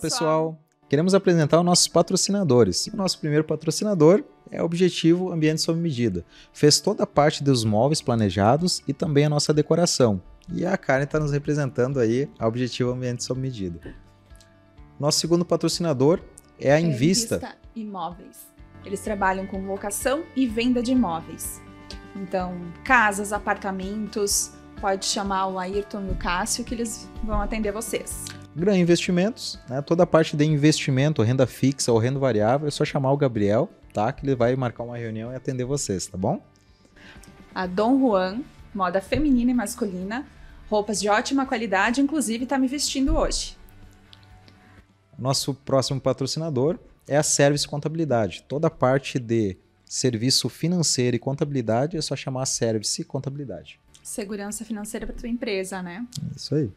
pessoal. Queremos apresentar os nossos patrocinadores. o nosso primeiro patrocinador é o Objetivo Ambiente Sob Medida. Fez toda a parte dos móveis planejados e também a nossa decoração. E a Karen está nos representando aí a Objetivo Ambiente Sob Medida. Nosso segundo patrocinador é a é Invista. Invista Imóveis. Eles trabalham com locação e venda de imóveis. Então, casas, apartamentos, pode chamar o Ayrton e o Cássio que eles vão atender vocês. Gran Investimentos, né? toda a parte de investimento, renda fixa ou renda variável, é só chamar o Gabriel, tá? Que ele vai marcar uma reunião e atender vocês, tá bom? A Dom Juan, moda feminina e masculina, roupas de ótima qualidade, inclusive está me vestindo hoje. Nosso próximo patrocinador é a Service Contabilidade. Toda a parte de serviço financeiro e contabilidade é só chamar a Service Contabilidade. Segurança financeira para tua empresa, né? Isso aí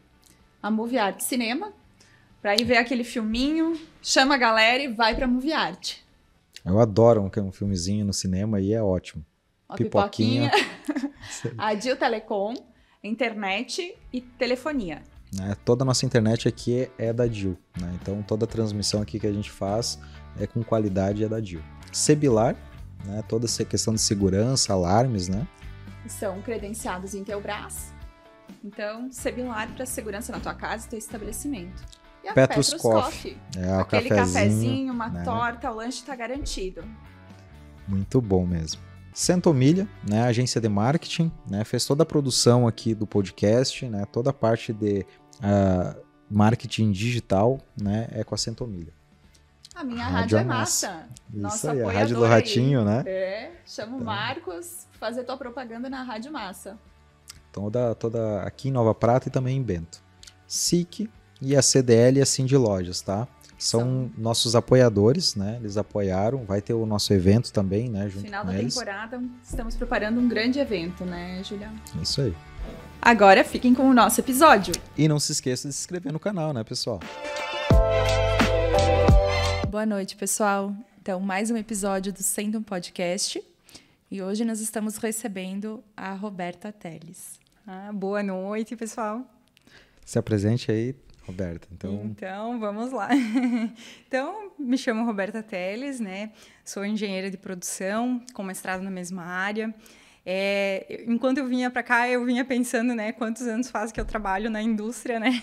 a Movie Art Cinema, para ir ver aquele filminho, chama a galera e vai para Movie Art. Eu adoro um, um filmezinho no cinema e é ótimo. Uma pipoquinha. pipoquinha. a Telecom, internet e telefonia. É, toda a nossa internet aqui é, é da Dil. Né? Então toda a transmissão aqui que a gente faz é com qualidade é da Dil. Sebilar, né? toda essa questão de segurança, alarmes, né? São credenciados em Teobras. Então, Sebilar para segurança na tua casa e teu estabelecimento. E a Petrus, Petrus Coffee. Coffee. É, Aquele cafezinho, cafezinho uma né? torta, o lanche está garantido. Muito bom mesmo. Centomilha, né, agência de marketing, né, fez toda a produção aqui do podcast, né, toda a parte de uh, marketing digital, né, é com a Centomilha. A minha rádio, rádio, é, é massa. Isso Nossa aí, a rádio do Ratinho, aí. né? É, Chamo o tá. então. Marcos fazer tua propaganda na rádio massa. Toda, toda aqui em Nova Prata e também em Bento. SIC e a CDL e a Cindy Lojas, tá? São, São nossos apoiadores, né? Eles apoiaram, vai ter o nosso evento também, né? Junto Final da eles. temporada, estamos preparando um grande evento, né, Julião? Isso aí. Agora fiquem com o nosso episódio. E não se esqueça de se inscrever no canal, né, pessoal? Boa noite, pessoal. Então, mais um episódio do Sendo um Podcast. E hoje nós estamos recebendo a Roberta Teles. Ah, boa noite, pessoal. Se apresente aí, Roberta. Então, então vamos lá. então, me chamo Roberta Teles, né? Sou engenheira de produção, com mestrado na mesma área. É, enquanto eu vinha para cá, eu vinha pensando, né, quantos anos faz que eu trabalho na indústria, né?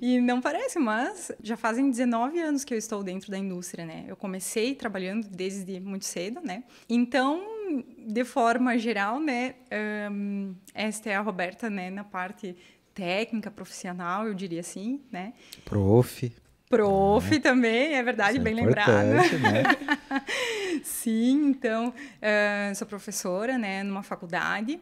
e não parece, mas já fazem 19 anos que eu estou dentro da indústria, né? Eu comecei trabalhando desde muito cedo, né? Então, de forma geral, né? Um, esta é a Roberta, né? Na parte técnica, profissional, eu diria assim, né? Prof. Prof né? também, é verdade, é bem é lembrado. Né? Sim, então, uh, sou professora, né? Numa faculdade,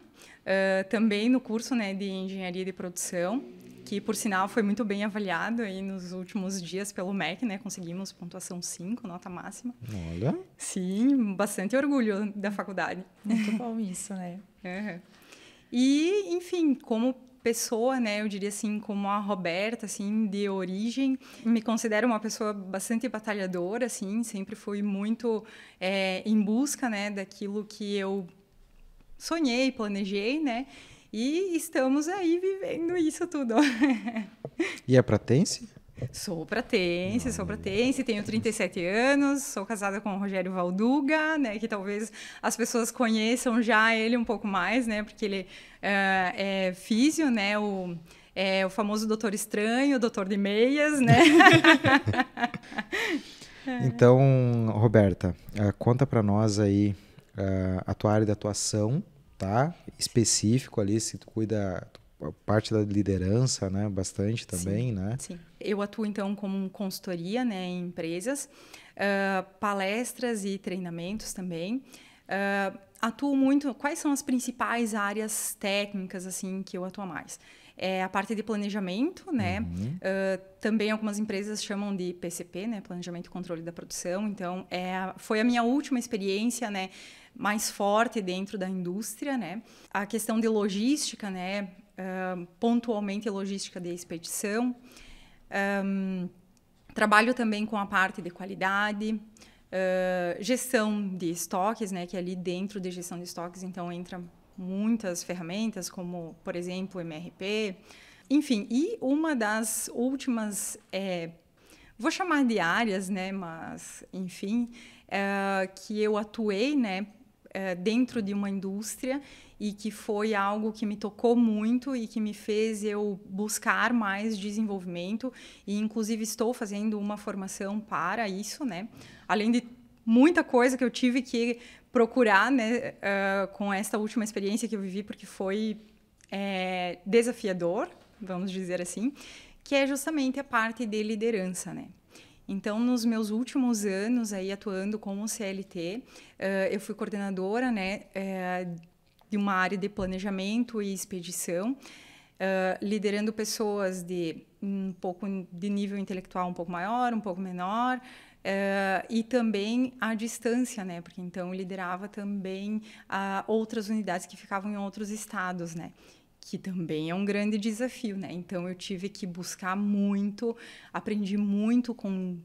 uh, também no curso, né? De Engenharia de Produção que por sinal foi muito bem avaliado aí nos últimos dias pelo MEC, né? Conseguimos pontuação 5, nota máxima. Olha. Sim, bastante orgulho da faculdade. Muito bom isso, né? Uhum. E, enfim, como pessoa, né, eu diria assim, como a Roberta, assim, de origem, me considero uma pessoa bastante batalhadora, assim, sempre fui muito é, em busca, né, daquilo que eu sonhei, planejei, né? E estamos aí vivendo isso tudo. e é pratense? Sou pratense, sou pratense, tenho 37 anos, sou casada com o Rogério Valduga, né, que talvez as pessoas conheçam já ele um pouco mais, né, porque ele uh, é físio, né, o, é, o famoso doutor estranho, doutor de meias, né. então, Roberta, uh, conta para nós aí uh, a tua área de atuação, tá? Específico ali, se tu cuida parte da liderança, né? Bastante também, sim, né? Sim. Eu atuo então como consultoria, né, em empresas, uh, palestras e treinamentos também. Uh, atuo muito. Quais são as principais áreas técnicas assim que eu atuo mais? É a parte de planejamento, né? Uhum. Uh, também algumas empresas chamam de PCP, né? Planejamento e controle da produção. Então, é, foi a minha última experiência, né? mais forte dentro da indústria, né? A questão de logística, né? Uh, pontualmente logística de expedição. Um, trabalho também com a parte de qualidade, uh, gestão de estoques, né? Que ali dentro de gestão de estoques, então entra muitas ferramentas, como por exemplo MRP, enfim. E uma das últimas é, vou chamar de áreas, né, mas enfim, eh, que eu atuei, né, é, dentro de uma indústria e que foi algo que me tocou muito e que me fez eu buscar mais desenvolvimento e inclusive estou fazendo uma formação para isso, né? Além de muita coisa que eu tive que procurar, né, uh, com esta última experiência que eu vivi porque foi é, desafiador, vamos dizer assim, que é justamente a parte de liderança, né? Então, nos meus últimos anos aí atuando como CLT, uh, eh, eu fui coordenadora né, eh, de uma área de planejamento e expedição, uh, liderando pessoas de um pouco de nível intelectual um pouco maior, um pouco menor, Uh, e também à distância, né? Porque então liderava também uh, outras unidades que ficavam em outros estados, né? que também é um grande desafio, né? Então eu tive que buscar muito, aprendi muito com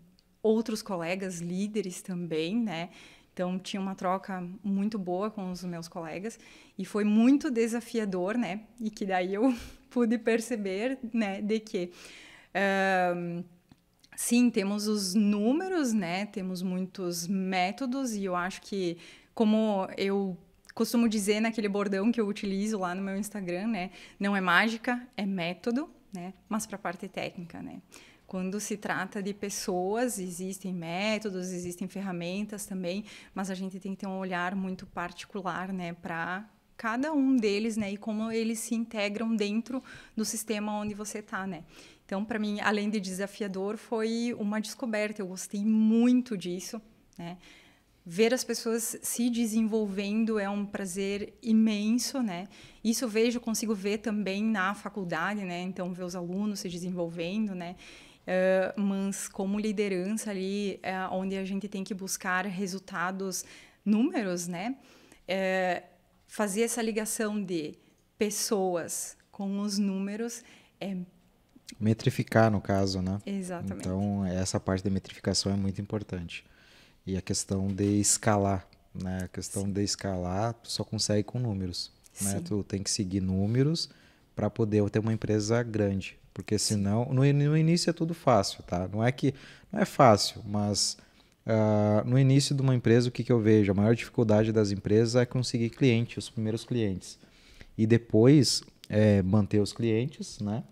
outros colegas líderes também, né? Então tinha uma troca muito boa com os meus colegas e foi muito desafiador, né? E que daí eu pude perceber, né, de que sim temos os números, né? Temos muitos métodos e eu acho que como eu costumo dizer naquele bordão que eu utilizo lá no meu Instagram, né? Não é mágica, é método, né? Mas para a parte técnica, né? Quando se trata de pessoas, existem métodos, existem ferramentas também, mas a gente tem que ter um olhar muito particular, né, para cada um deles, né, e como eles se integram dentro do sistema onde você está, né? Então, para mim, além de desafiador, foi uma descoberta. Eu gostei muito disso, né? ver as pessoas se desenvolvendo é um prazer imenso, né? Isso eu vejo, consigo ver também na faculdade, né? Então, ver os alunos se desenvolvendo, né? Uh, mas como liderança ali, é onde a gente tem que buscar resultados, números, né? Uh, fazer essa ligação de pessoas com os números é metrificar no caso, né? Exatamente. Então essa parte da metrificação é muito importante. E a questão de escalar, né? A questão Sim. de escalar tu só consegue com números, né? Sim. né? Tu tem que seguir números para poder ter uma empresa grande, porque senão no, no início é tudo fácil, tá? Não é que não é fácil, mas Uh, no início de uma empresa, o que, que eu vejo? A maior dificuldade das empresas é conseguir clientes, os primeiros clientes. E depois é, manter os clientes, né?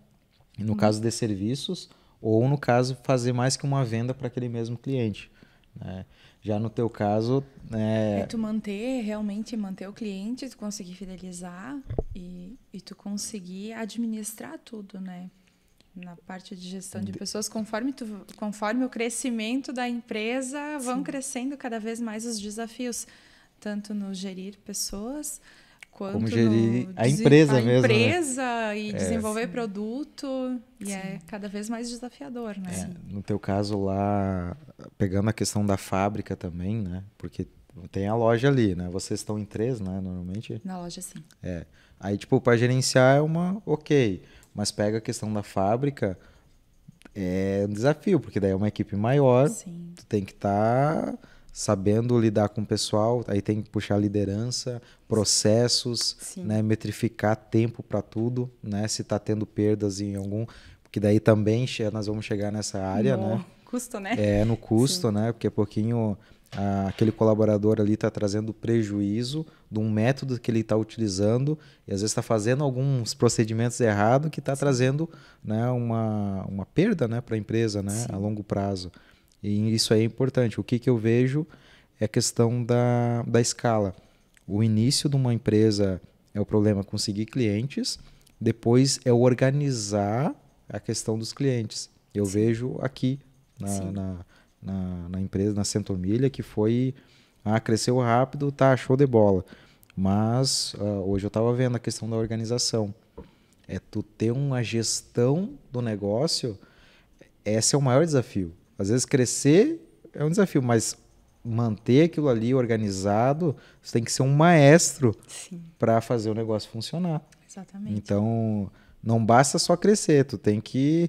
No uhum. caso de serviços, ou no caso, fazer mais que uma venda para aquele mesmo cliente. Né? Já no teu caso. É... é, tu manter, realmente manter o cliente, tu conseguir fidelizar e, e tu conseguir administrar tudo, né? Na parte de gestão de pessoas, conforme, tu, conforme o crescimento da empresa, vão Sim. crescendo cada vez mais os desafios, tanto no gerir pessoas quanto como gerir no, a empresa a mesmo. Né? empresa né? e é, desenvolver sim. produto. E é sim. é cada vez mais desafiador, né? É, no teu caso lá, pegando a questão da fábrica também, né? Porque tem a loja ali, né? Vocês estão em três, né? Normalmente. Na loja, sim. É. Aí, tipo, para gerenciar é uma ok. Mas pega a questão da fábrica, é um desafio, porque daí é uma equipe maior. Sim. Tu tem que estar. Tá sabendo lidar com o pessoal, aí tem que puxar liderança, processos, né, metrificar tempo para tudo, né, se está tendo perdas em algum, porque daí também nós vamos chegar nessa área, no né? Custo, né? É, no custo, Sim. né? Porque é pouquinho aquele colaborador ali está trazendo prejuízo de um método que ele está utilizando e às vezes está fazendo alguns procedimentos errados que está trazendo né, uma, uma perda né, para a empresa né, Sim. a longo prazo. E isso aí é importante. O que, que eu vejo é a questão da, da escala. O início de uma empresa é o problema conseguir clientes, depois é organizar a questão dos clientes. Eu Sim. vejo aqui na, na, na, na, empresa, na Centomilha, que foi. Ah, cresceu rápido, tá, show de bola. Mas uh, hoje eu estava vendo a questão da organização. É tu ter uma gestão do negócio, esse é o maior desafio. Às vezes crescer é um desafio, mas manter aquilo ali organizado, você tem que ser um maestro para fazer o negócio funcionar. Exatamente. Então, não basta só crescer, tu tem que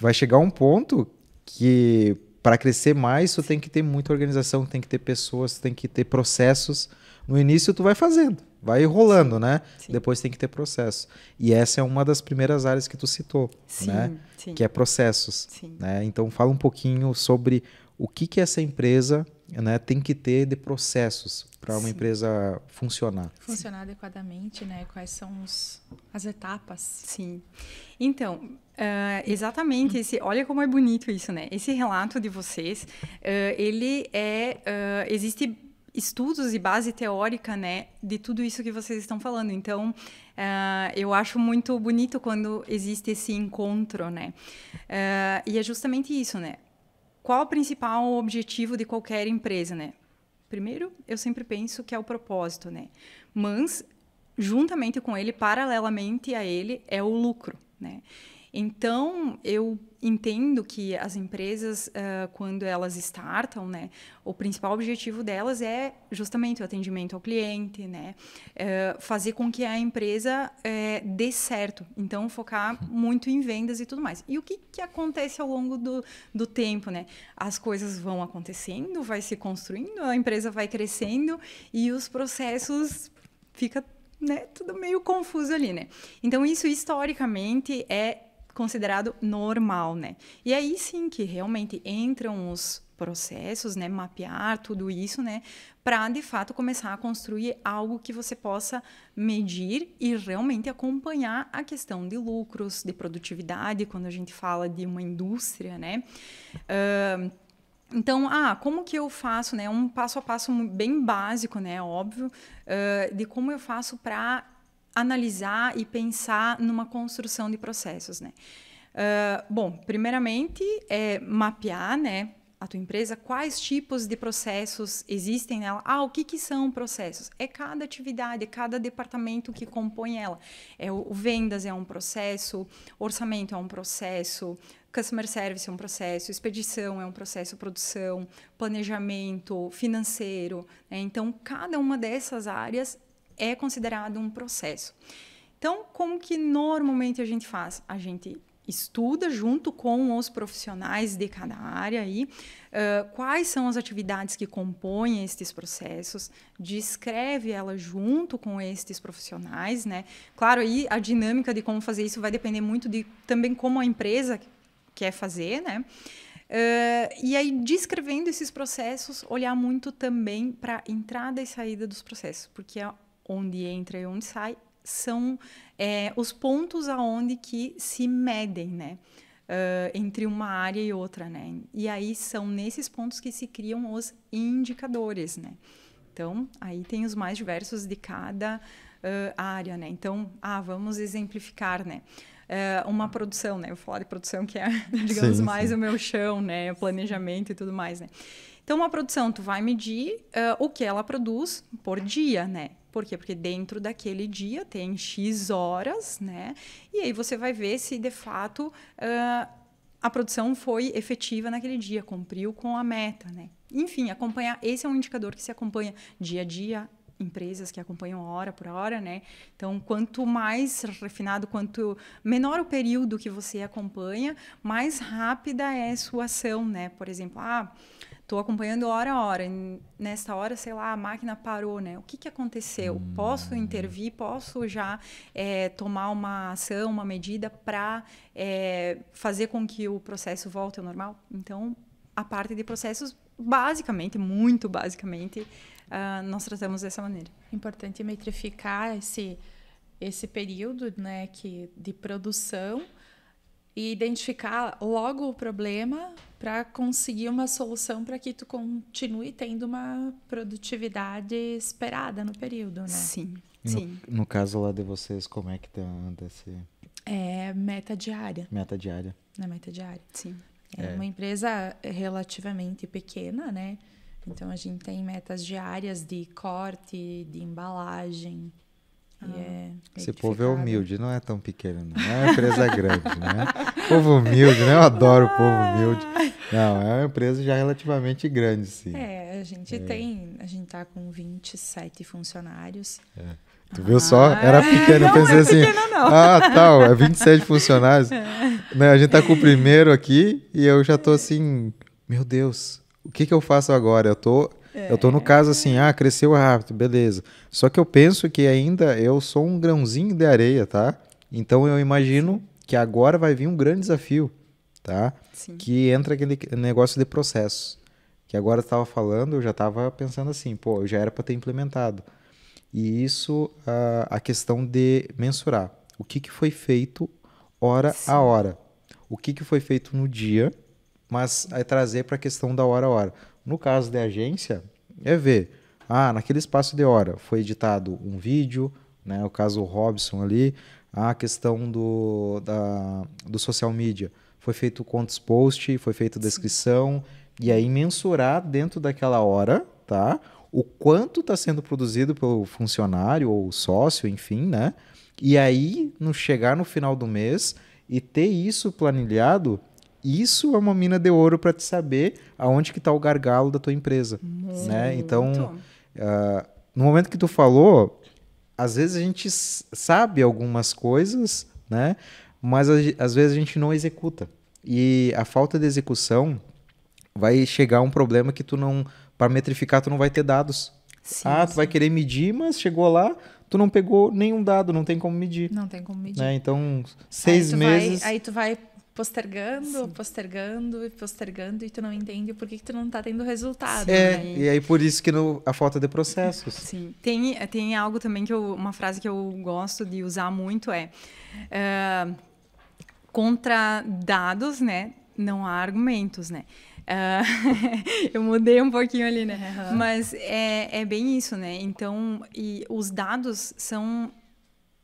vai chegar um ponto que para crescer mais, tu tem que ter muita organização, tem que ter pessoas, tem que ter processos. No início tu vai fazendo vai rolando, sim, né? Sim. Depois tem que ter processo. E essa é uma das primeiras áreas que tu citou, sim, né? Que é processos. Né? Então fala um pouquinho sobre o que, que essa empresa né, tem que ter de processos para uma empresa funcionar. Funcionar adequadamente, né? Quais são os, as etapas? Sim. Então, uh, exatamente esse. Olha como é bonito isso, né? Esse relato de vocês, uh, ele é uh, existe estudos e base teórica, né, de tudo isso que vocês estão falando. Então, uh, eu acho muito bonito quando existe esse encontro, né? Uh, e é justamente isso, né? Qual o principal objetivo de qualquer empresa, né? Primeiro, eu sempre penso que é o propósito, né? Mas, juntamente com ele, paralelamente a ele, é o lucro, né? Então, eu entendo que as empresas, uh, quando elas startam, né, o principal objetivo delas é justamente o atendimento ao cliente, né, uh, fazer com que a empresa uh, dê certo. Então, focar muito em vendas e tudo mais. E o que, que acontece ao longo do, do tempo? Né? As coisas vão acontecendo, vai se construindo, a empresa vai crescendo e os processos ficam né, tudo meio confuso ali, né? Então, isso historicamente é considerado normal, né? E aí sim que realmente entram os processos, né, mapear tudo isso, né, para de fato começar a construir algo que você possa medir e realmente acompanhar a questão de lucros, de produtividade, quando a gente fala de uma indústria, né? Uh, então, ah, como que eu faço, né? Um passo a passo bem básico, né? Óbvio, uh, de como eu faço para analisar e pensar numa construção de processos, né? Uh, bom, primeiramente é mapear, né, a tua empresa, quais tipos de processos existem nela? Ah, o que, que são processos? É cada atividade, é cada departamento que compõe ela. É o, o vendas é um processo, orçamento é um processo, customer service é um processo, expedição é um processo, produção, planejamento, financeiro. Né? Então, cada uma dessas áreas é considerado um processo. Então, como que normalmente a gente faz? A gente estuda junto com os profissionais de cada área aí uh, quais são as atividades que compõem estes processos, descreve ela junto com estes profissionais, né? Claro, aí a dinâmica de como fazer isso vai depender muito de também como a empresa quer fazer, né? Uh, e aí, descrevendo esses processos, olhar muito também para a entrada e saída dos processos, porque é onde entra e onde sai, são é, os pontos aonde que se medem, né? Uh, entre uma área e outra, né? E aí são nesses pontos que se criam os indicadores, né? Então, aí tem os mais diversos de cada uh, área, né? Então, ah, vamos exemplificar, né? Uh, uma produção, né? Eu falo falar de produção que é, digamos, sim, mais sim. o meu chão, né? O planejamento e tudo mais, né? Então, uma produção, tu vai medir o que ela produz por dia, né? Por quê? Porque dentro daquele dia tem X horas, né? E aí você vai ver se de fato uh, a produção foi efetiva naquele dia, cumpriu com a meta, né? Enfim, acompanhar. Esse é um indicador que se acompanha dia a dia, empresas que acompanham hora por hora, né? Então, quanto mais refinado, quanto menor o período que você acompanha, mais rápida é a sua ação, né? Por exemplo, ah, Estou acompanhando hora a hora. Nesta hora, sei lá, a máquina parou, né? O que, que aconteceu? Hum. Posso intervir? Posso já é, tomar uma ação, uma medida para é, fazer com que o processo volte ao normal? Então, a parte de processos, basicamente, muito basicamente, uh, nós tratamos dessa maneira. É importante metrificar esse esse período, né, que de produção e identificar logo o problema para conseguir uma solução para que tu continue tendo uma produtividade esperada no período, né? Sim. No, Sim. No, caso lá de vocês, como é que anda tá esse é meta diária. Meta diária. Na é meta diária. Sim. É, é uma empresa relativamente pequena, né? Então a gente tem metas diárias de corte, de embalagem, e ah. é Esse povo é humilde, não é tão pequeno, não. É uma empresa grande, né? Povo humilde, né? Eu adoro o povo humilde. Não, é uma empresa já relativamente grande, sim. É, a gente é. tem. A gente tá com 27 funcionários. É. Tu viu ah, só? Era pequeno, não, eu pensei é assim. Pequeno, não. Ah, tal, é 27 funcionários. É. Né, a gente tá com o primeiro aqui e eu já tô assim, meu Deus, o que que eu faço agora? Eu tô eu tô no caso assim, ah, cresceu rápido, beleza. Só que eu penso que ainda eu sou um grãozinho de areia, tá? Então eu imagino que agora vai vir um grande desafio, tá? Sim. Que entra aquele negócio de processo. Que agora estava falando, eu já estava pensando assim, pô, eu já era para ter implementado. E isso, a, ah, a, questão de mensurar. O que, que foi feito hora Sim. a hora? O que, que foi feito no dia, mas é trazer para a questão da hora a hora. No caso da agência, é ver, ah, naquele espaço de hora foi editado um vídeo, né, o caso Robson ali, a questão do, da, do social media, foi feito quantos post, foi feita descrição, e aí mensurar dentro daquela hora, tá? O quanto está sendo produzido pelo funcionário ou sócio, enfim, né? E aí, no chegar no final do mês e ter isso planilhado isso é uma mina de ouro para te saber aonde que está o gargalo da tua empresa, né? Então, uh, no momento que tu falou, às vezes a gente sabe algumas coisas, né? Mas às vezes a gente não executa. E a falta de execução vai chegar a um problema que tu não para metrificar tu não vai ter dados. Sim, ah, tu sim. vai querer medir, mas chegou lá, tu não pegou nenhum dado, não tem como medir. Não tem como medir. Né? Então, seis aí meses. Vai, aí tu vai postergando, Sim. postergando e postergando e tu não entende por que, tu não está tendo resultado. É, né? e aí por isso que no, a falta de processos. Sim. Tem, tem algo também que eu, uma frase que eu gosto de usar muito é uh, contra dados, né? Não há argumentos, né? Uh, eu mudei um pouquinho ali, né? Uhum. Mas é, é bem isso, né? Então, e os dados são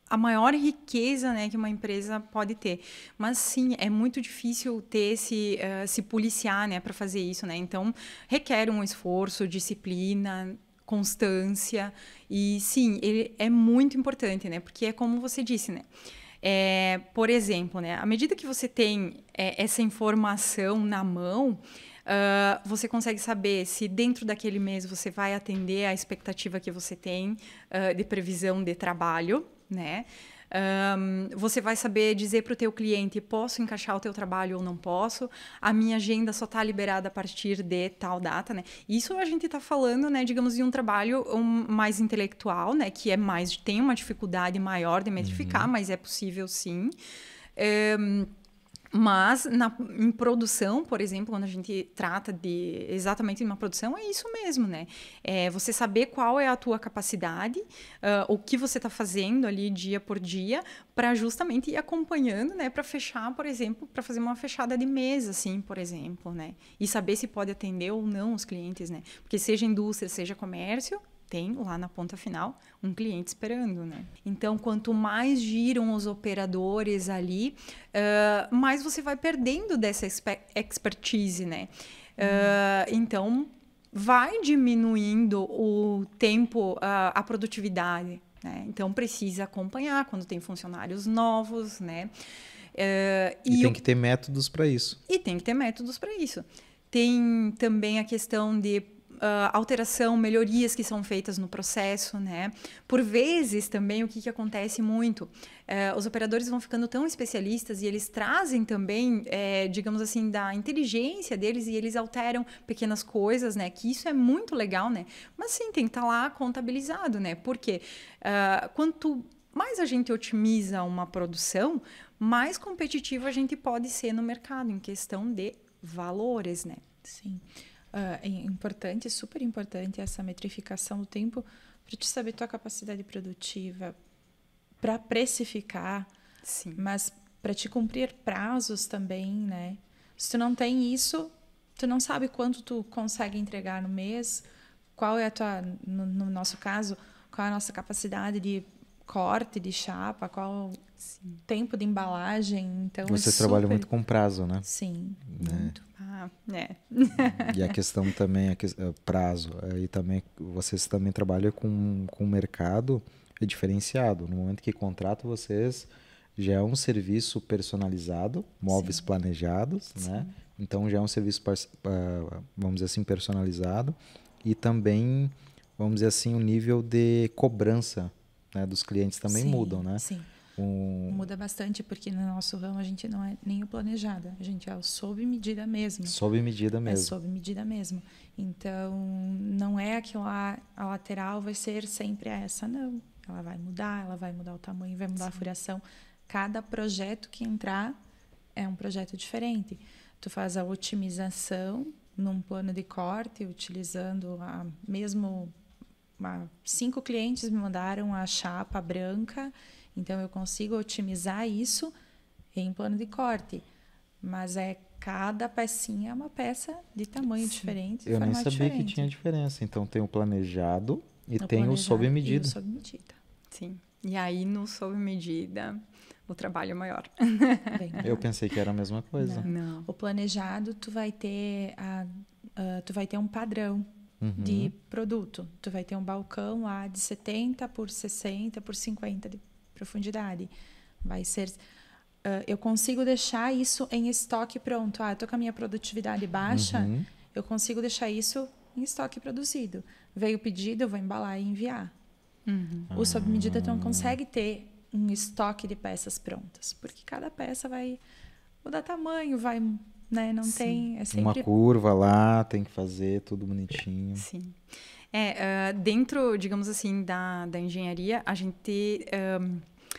a maior riqueza né, que uma empresa pode ter. Mas sim, é muito difícil ter esse, uh, se policiar né, para fazer isso. Né? Então, requer um esforço, disciplina, constância. E sim, ele é muito importante, né? porque é como você disse, né? É, por exemplo, né, à medida que você tem é, essa informação na mão, Uh, você consegue saber se dentro daquele mês você vai atender à expectativa que você tem uh, de previsão de trabalho né? Um, você vai saber dizer para o teu cliente posso encaixar o teu trabalho ou não posso. A minha agenda só está liberada a partir de tal data, né? Isso a gente está falando, né? Digamos de um trabalho mais intelectual, né? Que é mais tem uma dificuldade maior de metrificar, uhum. mas é possível sim. Um, mas na, em produção, por exemplo, quando a gente trata de exatamente de uma produção, é isso mesmo, né? É você saber qual é a tua capacidade, uh, o que você está fazendo ali dia por dia, para justamente ir acompanhando, né? Para fechar, por exemplo, para fazer uma fechada de mesa, assim, por exemplo, né? E saber se pode atender ou não os clientes, né? Porque seja indústria, seja comércio, tem lá na ponta final um cliente esperando, né? Então, quanto mais giram os operadores ali, uh, mais você vai perdendo dessa expertise, né? Uh, Então, vai diminuindo o tempo, uh, a produtividade, né? Então, precisa acompanhar quando tem funcionários novos, né? e, e tem o... que ter métodos para isso. E tem que ter métodos para isso. Tem também a questão de uh, alteração, melhorias que são feitas no processo, né? Por vezes também o que, que acontece muito, uh, os operadores vão ficando tão especialistas e eles trazem também, é, digamos assim, da inteligência deles e eles alteram pequenas coisas, né? Que isso é muito legal, né? Mas sim, tem que estar tá lá contabilizado, né? Porque uh, ah, quanto mais a gente otimiza uma produção, mais competitivo a gente pode ser no mercado em questão de valores, né? Sim. Ah, é importante, super importante essa metrificação do tempo para te saber tua capacidade produtiva, para precificar, Sim. mas para te cumprir prazos também, né? Se tu não tem isso, tu não sabe quanto tu consegue entregar no mês, qual é a tua, no, no nosso caso, qual é a nossa capacidade de corte de chapa, qual Sim. tempo de embalagem. Então Vocês é super... trabalham muito com prazo, né? Sim, né? muito. Ah, é. e a questão também é que, eh, prazo. E também vocês também trabalham com com mercado diferenciado. No momento que contrato vocês já é um serviço personalizado, móveis Sim. planejados, né? Sim. né? Então já é um serviço ah, vamos dizer assim personalizado e também vamos dizer assim o nível de cobrança né, dos clientes também Sim. mudam, né? Sim. Um... Muda bastante, porque no nosso ramo a gente não é nem o planejada, a gente é o sob medida mesmo. Sob medida é mesmo. É sob medida mesmo. Então, não é aquilo a, a lateral vai ser sempre essa, não. Ela vai mudar, ela vai mudar o tamanho, vai mudar Sim. a furação. Cada projeto que entrar é um projeto diferente. Tu faz a otimização num plano de corte, utilizando a mesmo. cinco clientes me mandaram a chapa branca então eu consigo otimizar isso em plano de corte, mas é cada pecinha é uma peça de tamanho Sim. diferente. Eu nem sabia diferente. que tinha diferença. Então tem o planejado e o tem planejado o sob medida. E o sob medida. Sim. E aí no sob medida o trabalho é maior. Bem, eu pensei que era a mesma coisa. Não. não. O planejado tu vai ter a, tu vai ter um padrão. Uhum. de produto. Tu vai ter um balcão lá de 70 por 60 por 50 de profundidade. Vai ser. Uh, eu consigo deixar isso em estoque pronto. Ah, estou com a minha produtividade baixa, uhum. eu consigo deixar isso em estoque produzido. Veio o pedido, eu vou embalar e enviar. Uhum. O sob medida tu não ah. consegue ter um estoque de peças prontas, porque cada peça vai mudar tamanho, vai, né, não Sim. tem é sempre... uma curva lá, tem que fazer tudo bonitinho. Sim. É, uh, dentro, digamos assim, da, da engenharia, a gente. Um, ah,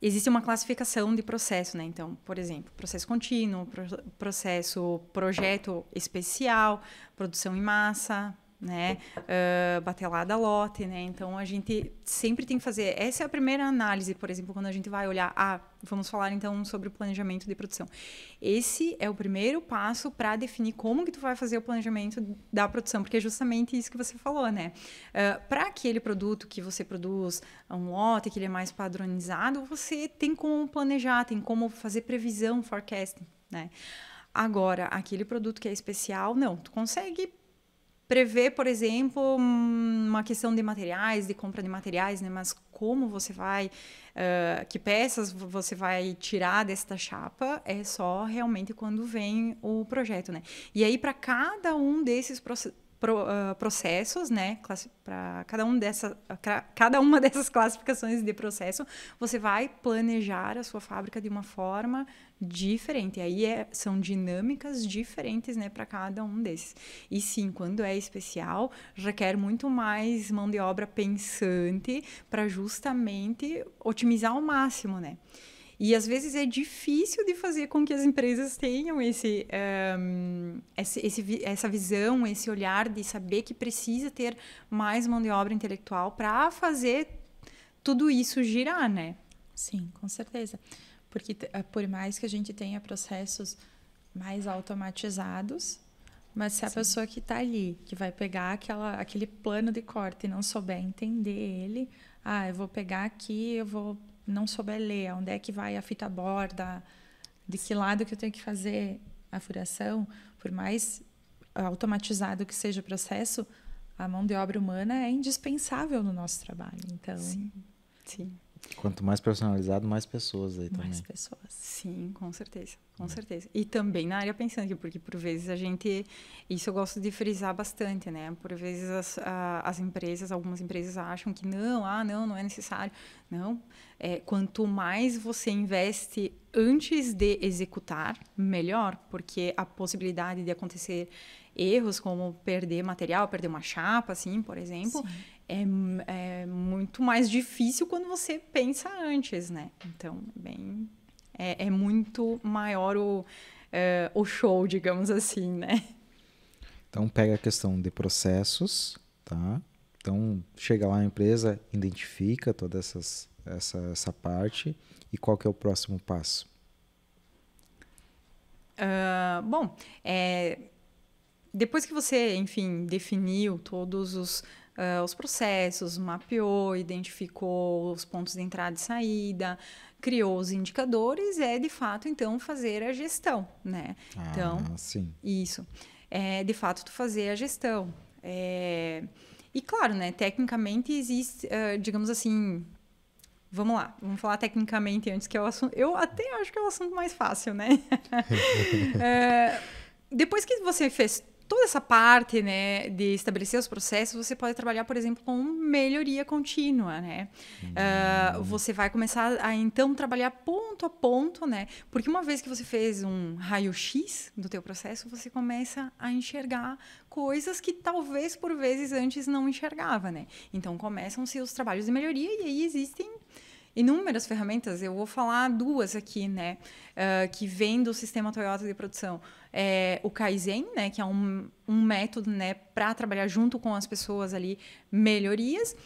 existe uma classificação de processo, né? Então, por exemplo, processo contínuo, pro, processo projeto especial, produção em massa, né? Uh, ah, batelada lote, né? Então a gente sempre tem que fazer. Essa é a primeira análise, por exemplo, quando a gente vai olhar, ah, vamos falar então sobre o planejamento de produção. Esse é o primeiro passo para definir como que tu vai fazer o planejamento da produção, porque é justamente isso que você falou, né? Uh, ah, para aquele produto que você produz, um lote que ele é mais padronizado, você tem como planejar, tem como fazer previsão, forecasting, né? Agora, aquele produto que é especial, não, tu consegue prever, por exemplo, uma questão de materiais, de compra de materiais, né? Mas como você vai, uh, que peças você vai tirar desta chapa é só realmente quando vem o projeto, né? E aí para cada um desses processos pro, uh, processos, né? Para cada, um cada uma dessas classificações de processo, você vai planejar a sua fábrica de uma forma diferente. Aí é, são dinâmicas diferentes, né, para cada um desses. E sim, quando é especial, requer muito mais mão de obra pensante para justamente otimizar ao máximo, né? E às vezes é difícil de fazer com que as empresas tenham esse, um, eh, esse, esse, essa visão, esse olhar de saber que precisa ter mais mão de obra intelectual para fazer tudo isso girar, né? Sim, com certeza. Porque eh, por mais que a gente tenha processos mais automatizados, mas se a Sim. pessoa que está ali, que vai pegar aquela, aquele plano de corte e não souber entender ele, ah, eu vou pegar aqui, eu vou não souber ler, onde é que vai a fita borda, de que lado que eu tenho que fazer a furação, por mais automatizado que seja o processo, a mão de obra humana é indispensável no nosso trabalho. Então, sim, sim. Quanto mais personalizado, mais pessoas aí também. Mais pessoas, sim, com certeza, com é. certeza. E também na área pensante, porque por vezes a gente, isso eu gosto de frisar bastante, né? Por vezes as, as empresas, algumas empresas acham que não, ah, não, não é necessário. Não, é, quanto mais você investe antes de executar, melhor, porque a possibilidade de acontecer erros como perder material, perder uma chapa, assim, por exemplo, Sim é, é muito mais difícil quando você pensa antes, né? Então, bem, é, é muito maior o, é, o show, digamos assim, né? Então, pega a questão de processos, tá? Então, chega lá na empresa, identifica toda essas, essa, essa parte e qual que é o próximo passo? Uh, bom, é, depois que você, enfim, definiu todos os uh, os processos, mapeou, identificou os pontos de entrada e saída, criou os indicadores, é de fato então fazer a gestão, né? Ah, então, sim. isso. É de fato tu fazer a gestão. É... E claro, né, tecnicamente existe, uh, digamos assim, vamos lá, vamos falar tecnicamente antes que é o assunto. Eu até acho que é o assunto mais fácil, né? É, depois que você fez toda essa parte, né, de estabelecer os processos, você pode trabalhar, por exemplo, com melhoria contínua, né? Uhum. Uh, você vai começar a então trabalhar ponto a ponto, né? Porque uma vez que você fez um raio-x do teu processo, você começa a enxergar coisas que talvez por vezes antes não enxergava, né? Então começam-se os trabalhos de melhoria e aí existem inúmeras ferramentas, eu vou falar duas aqui, né? Uh, que vem do sistema Toyota de produção. É, o Kaizen, né, que é um, um método né, para trabalhar junto com as pessoas ali melhorias.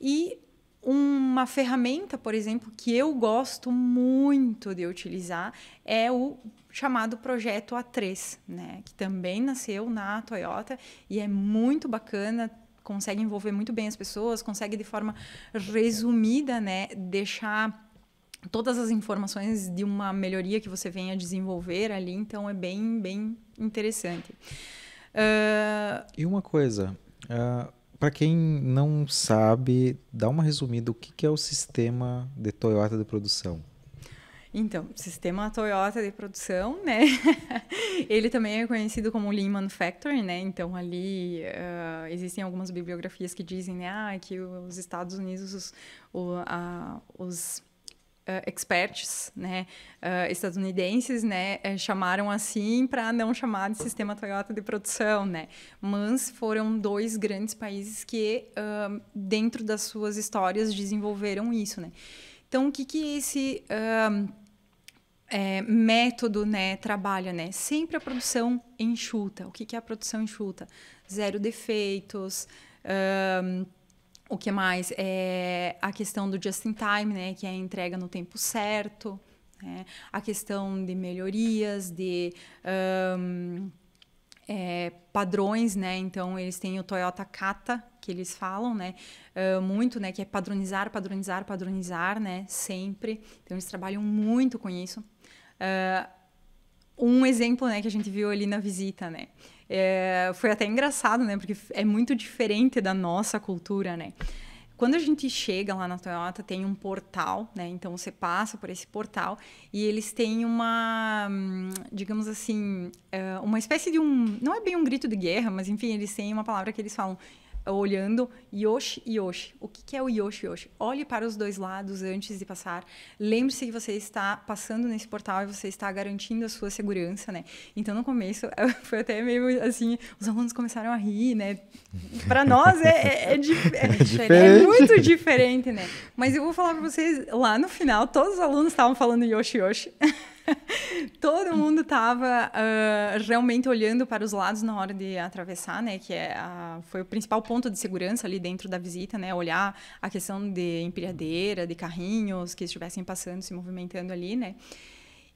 E uma ferramenta, por exemplo, que eu gosto muito de utilizar é o chamado projeto A3, né, que também nasceu na Toyota e é muito bacana consegue envolver muito bem as pessoas, consegue de forma resumida, né, deixar todas as informações de uma melhoria que você venha desenvolver ali, então é bem, bem interessante. Uh... E uma coisa, uh, ah, para quem não sabe, dá uma resumida o que, que é o sistema de Toyota de produção. Então, o sistema Toyota de produção, né? Ele também é conhecido como Lean Manufacturing, né? Então, ali uh, existem algumas bibliografias que dizem né, ah, que os Estados Unidos, os, o, a, os uh, experts né, uh, estadunidenses né, eh, chamaram assim para não chamar de sistema Toyota de produção, né? Mas foram dois grandes países que, uh, dentro das suas histórias, desenvolveram isso, né? Então, o que, que esse... Uh, é, método, né, trabalha, né? Sempre a produção enxuta. O que, que é a produção enxuta? Zero defeitos. Um, o que mais? É a questão do just in time, né? Que é a entrega no tempo certo. Né? A questão de melhorias, de um, é, padrões, né? Então eles têm o Toyota Kata, que eles falam, né? Uh, muito, né? Que é padronizar, padronizar, padronizar, né? Sempre. Então eles trabalham muito com isso. Uh, um exemplo, né, que a gente viu ali na visita, né? foi até engraçado, né? Porque é muito diferente da nossa cultura, né? Quando a gente chega lá na Toyota, tem um portal, né? Então você passa por esse portal e eles têm uma, digamos assim, uma espécie de um. Não é bem um grito de guerra, mas enfim, eles têm uma palavra que eles falam olhando Yoshi Yoshi. O que, que é o Yoshi Yoshi? Olhe para os dois lados antes de passar. Lembre-se que você está passando nesse portal e você está garantindo a sua segurança, né? Então, no começo, foi até meio assim, os alunos começaram a rir, né? Para nós é, é, é, é, é diferente. é muito diferente, né? Mas eu vou falar para vocês, lá no final, todos os alunos estavam falando Yoshi Yoshi. Todo mundo estava uh, ah, realmente olhando para os lados na hora de atravessar, né? Que é a, foi o principal ponto de segurança ali dentro da visita, né? Olhar a questão de empilhadeira, de carrinhos que estivessem passando, se movimentando ali, né?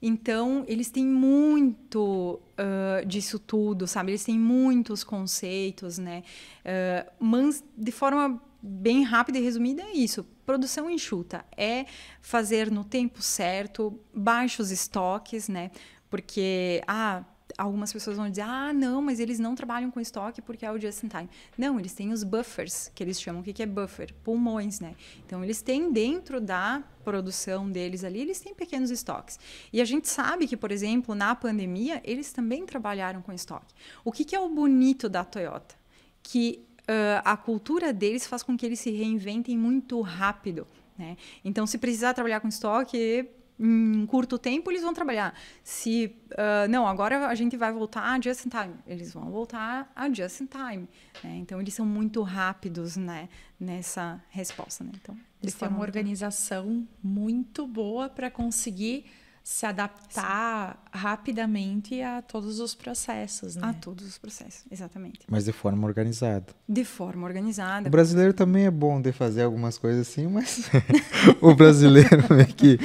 Então, eles têm muito uh, disso tudo, sabe? Eles têm muitos conceitos, né? Uh, mas, de forma bem rápida e resumida, é isso. Produção enxuta é fazer no tempo certo, baixos estoques, né? Porque, ah, algumas pessoas vão dizer: ah, não, mas eles não trabalham com estoque porque é o just in time. Não, eles têm os buffers, que eles chamam. O que é buffer? Pulmões, né? Então, eles têm dentro da produção deles ali, eles têm pequenos estoques. E a gente sabe que, por exemplo, na pandemia, eles também trabalharam com estoque. O que, é o bonito da Toyota? Que uh, a cultura deles faz com que eles se reinventem muito rápido. Né? Então, se precisar trabalhar com estoque, em curto tempo eles vão trabalhar. Se uh, não, agora a gente vai voltar a just in time, eles vão voltar a just in time. Né? Então eles são muito rápidos, né, nessa resposta. Né? Então eles têm uma organização muito boa para conseguir se adaptar Sim. rapidamente a todos os processos, né? A todos os processos, exatamente. Mas de forma organizada. De forma organizada. O brasileiro também é bom de fazer algumas coisas assim, mas o brasileiro é que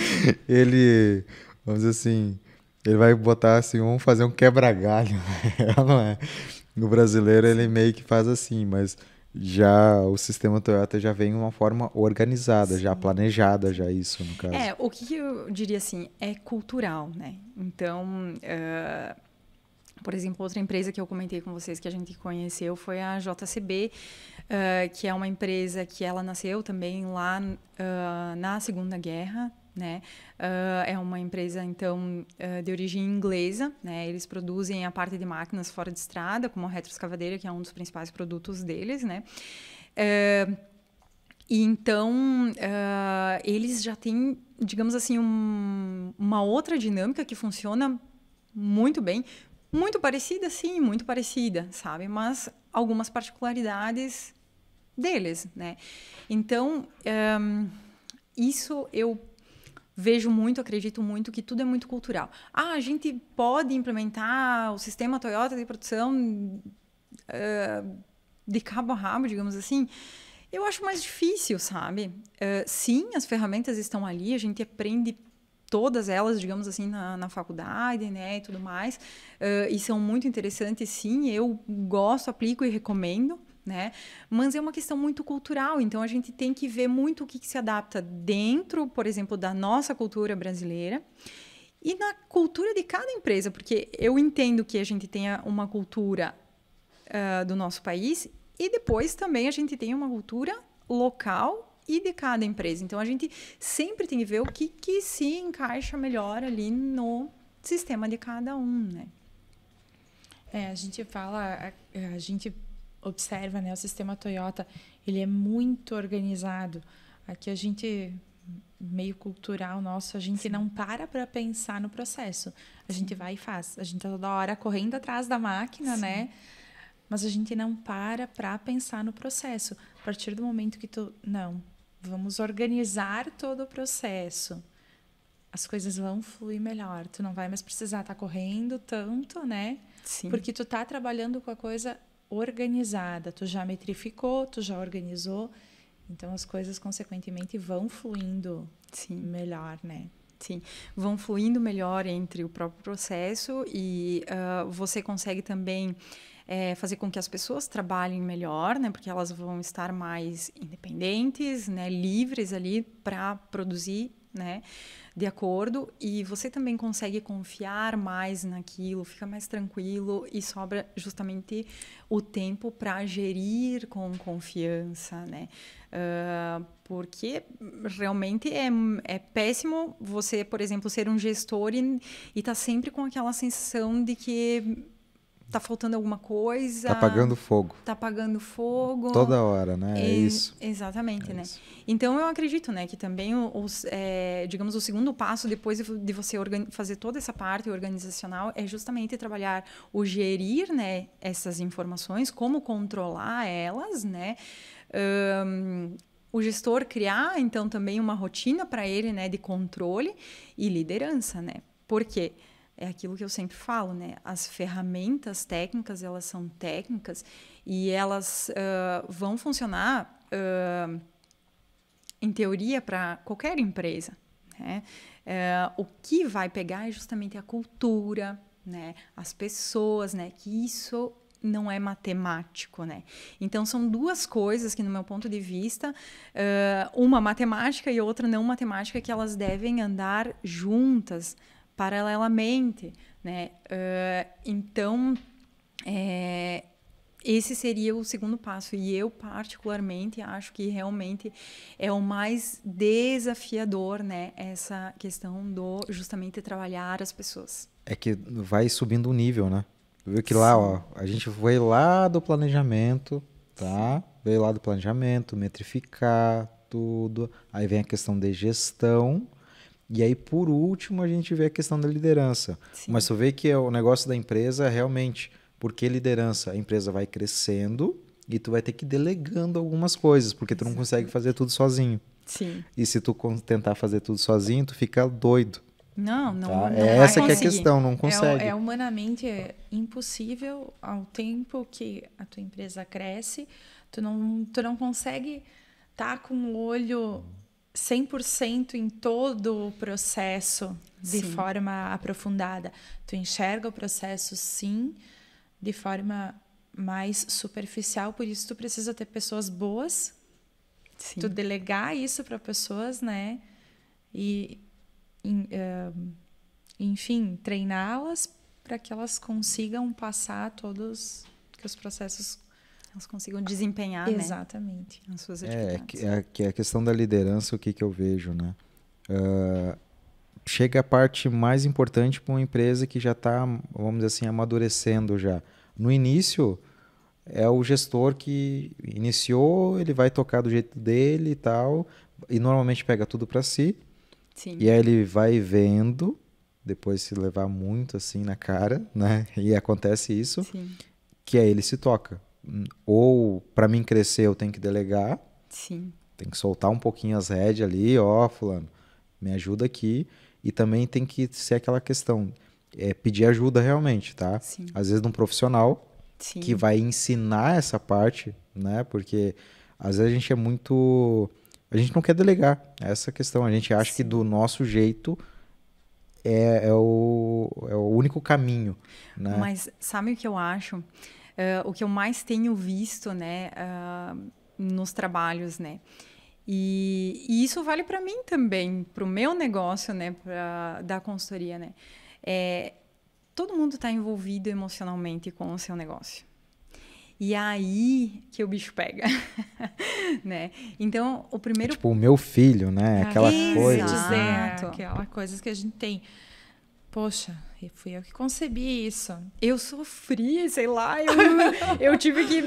ele, vamos dizer assim, ele vai botar assim, vamos fazer um quebra-galho, né? não é? O brasileiro ele meio que faz assim, mas já o sistema Toyota já vem de uma forma organizada, Sim. já planejada, já isso no caso. É, o que eu diria assim é cultural, né? Então, uh, por exemplo, outra empresa que eu comentei com vocês que a gente conheceu foi a JCB, uh, ah, que é uma empresa que ela nasceu também lá uh, na Segunda Guerra, né? Uh, é uma empresa, então, uh, de origem inglesa, né? Eles produzem a parte de máquinas fora de estrada, como a retroescavadeira, que é um dos principais produtos deles, né? Uh, e então, eles já têm, digamos assim, um, uma outra dinâmica que funciona muito bem, muito parecida, sim, muito parecida, sabe? Mas algumas particularidades deles, né? Então, um, isso eu vejo muito, acredito muito que tudo é muito cultural. Ah, a gente pode implementar o sistema Toyota de produção uh, de cabo a rabo, digamos assim. Eu acho mais difícil, sabe? Uh, sim, as ferramentas estão ali, a gente aprende todas elas, digamos assim, na, na faculdade, né, e tudo mais, uh, e são muito interessantes, sim, eu gosto, aplico e recomendo, né? Mas é uma questão muito cultural, então a gente tem que ver muito o que, que se adapta dentro, por exemplo, da nossa cultura brasileira e na cultura de cada empresa, porque eu entendo que a gente tenha uma cultura uh, do nosso país e depois também a gente tem uma cultura local e de cada empresa. Então a gente sempre tem que ver o que, que se encaixa melhor ali no sistema de cada um, né? É, a gente fala, a, a gente observa, né, o sistema Toyota, ele é muito organizado. Aqui a gente meio cultural nosso, a gente Sim. não para para pensar no processo. A Sim. gente vai e faz. A gente está toda hora correndo atrás da máquina, né? Sim. né? Mas a gente não para para pensar no processo. A partir do momento que tu não, vamos organizar todo o processo. As coisas vão fluir melhor. Tu não vai mais precisar estar tá correndo tanto, né? Sim. Porque tu tá trabalhando com a coisa organizada. Tu já metrificou, tu já organizou. Então as coisas, consequentemente, vão fluindo Sim. melhor, né? Sim, vão fluindo melhor entre o próprio processo e uh, você consegue também é, fazer com que as pessoas trabalhem melhor, né? Porque elas vão estar mais independentes, né? Livres ali para produzir né? De acordo. E você também consegue confiar mais naquilo, fica mais tranquilo e sobra justamente o tempo para gerir com confiança, né? Uh, porque realmente é, é péssimo você, por exemplo, ser um gestor e estar tá sempre com aquela sensação de que tá faltando alguma coisa. Tá apagando fogo. Tá apagando fogo. Toda hora, né? É, isso. Exatamente, é né? Isso. Então eu acredito, né, que também os, é, digamos, o segundo passo depois de você fazer toda essa parte organizacional é justamente trabalhar o gerir, né, essas informações, como controlar elas, né? Um, o gestor criar então também uma rotina para ele, né, de controle e liderança, né? Por quê? Porque é aquilo que eu sempre falo, né? As ferramentas técnicas, elas são técnicas e elas uh, vão funcionar, uh, em teoria, para qualquer empresa. Né? Uh, o que vai pegar é justamente a cultura, né? as pessoas, né? que isso não é matemático, né? Então são duas coisas que, no meu ponto de vista, uma matemática e outra não matemática, que elas devem andar juntas paralelamente, né? Uh, então, é, esse seria o segundo passo. E eu, particularmente, acho que realmente é o mais desafiador, né? Essa questão do justamente trabalhar as pessoas. É que vai subindo o nível, né? Viu que Sim. lá, ó, a gente foi lá do planejamento, tá? Sim. Veio lá do planejamento, metrificar tudo. Aí vem a questão de gestão. E aí, por último, a gente vê a questão da liderança. Sim. Mas tu vê que é o negócio da empresa realmente, porque liderança, a empresa vai crescendo e tu vai ter que ir delegando algumas coisas, porque tu não consegue fazer tudo sozinho. Sim. E se tu tentar fazer tudo sozinho, tu fica doido. Não, não, tá? não é essa que é a questão, não consegue. É, é humanamente impossível ao tempo que a tua empresa cresce, tu não, tu não consegue estar tá com o olho 100% em todo o processo de sim. forma aprofundada. Tu enxerga o processo, sim, de forma mais superficial, por isso tu precisa ter pessoas boas. Sim. Tu delegar isso para pessoas, né? E, uh, enfim, treiná-las para que elas consigam passar todos que os processos elas consigam desempenhar né, exatamente né, as suas é, atividades. É, que é, a questão da liderança, o que, que eu vejo, né? Uh, chega a parte mais importante para uma empresa que já está, vamos dizer assim, amadurecendo já. No início, é o gestor que iniciou, ele vai tocar do jeito dele e tal, e normalmente pega tudo para si. Sim. E aí ele vai vendo, depois se levar muito assim na cara, né? E acontece isso, Sim. que aí ele se toca ou para mim crescer eu tenho que delegar. Sim. Tem que soltar um pouquinho as rédeas ali, ó, oh, fulano, me ajuda aqui. E também tem que ser aquela questão, é pedir ajuda realmente, tá? Sim. Às vezes de um profissional Sim. que vai ensinar essa parte, né? Porque às vezes a gente é muito. A gente não quer delegar é essa questão. A gente acha Sim. que do nosso jeito é, é, o, é o único caminho. Né? Mas sabe o que eu acho? uh, o que eu mais tenho visto, né, uh, nos trabalhos, né. E, e isso vale para mim também, para o meu negócio, né, pra, da consultoria, né. É, todo mundo está envolvido emocionalmente com o seu negócio. E é aí que o bicho pega, né? Então, o primeiro... É tipo, o meu filho, né? Aquela Exato. coisa... Exato. Aquela coisa que a gente tem poxa, fui eu que concebi isso. Eu sofri, sei lá, eu, eu tive que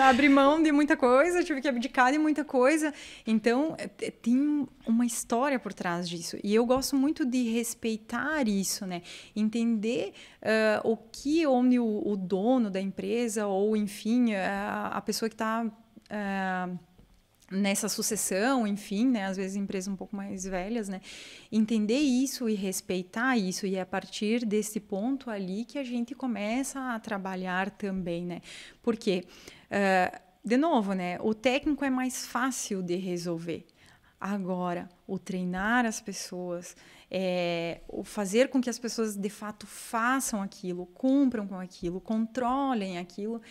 abrir mão de muita coisa, tive que abdicar de muita coisa. Então, é, tem uma história por trás disso. E eu gosto muito de respeitar isso, né? Entender uh, o que, onde o, o, dono da empresa, ou enfim, a, a pessoa que está. Uh, ah, nessa sucessão, enfim, né, às vezes empresas um pouco mais velhas, né, entender isso e respeitar isso e é a partir desse ponto ali que a gente começa a trabalhar também, né, porque uh, ah, de novo, né, o técnico é mais fácil de resolver. Agora, o treinar as pessoas, é, o fazer com que as pessoas de fato façam aquilo, cumpram com aquilo, controlem aquilo,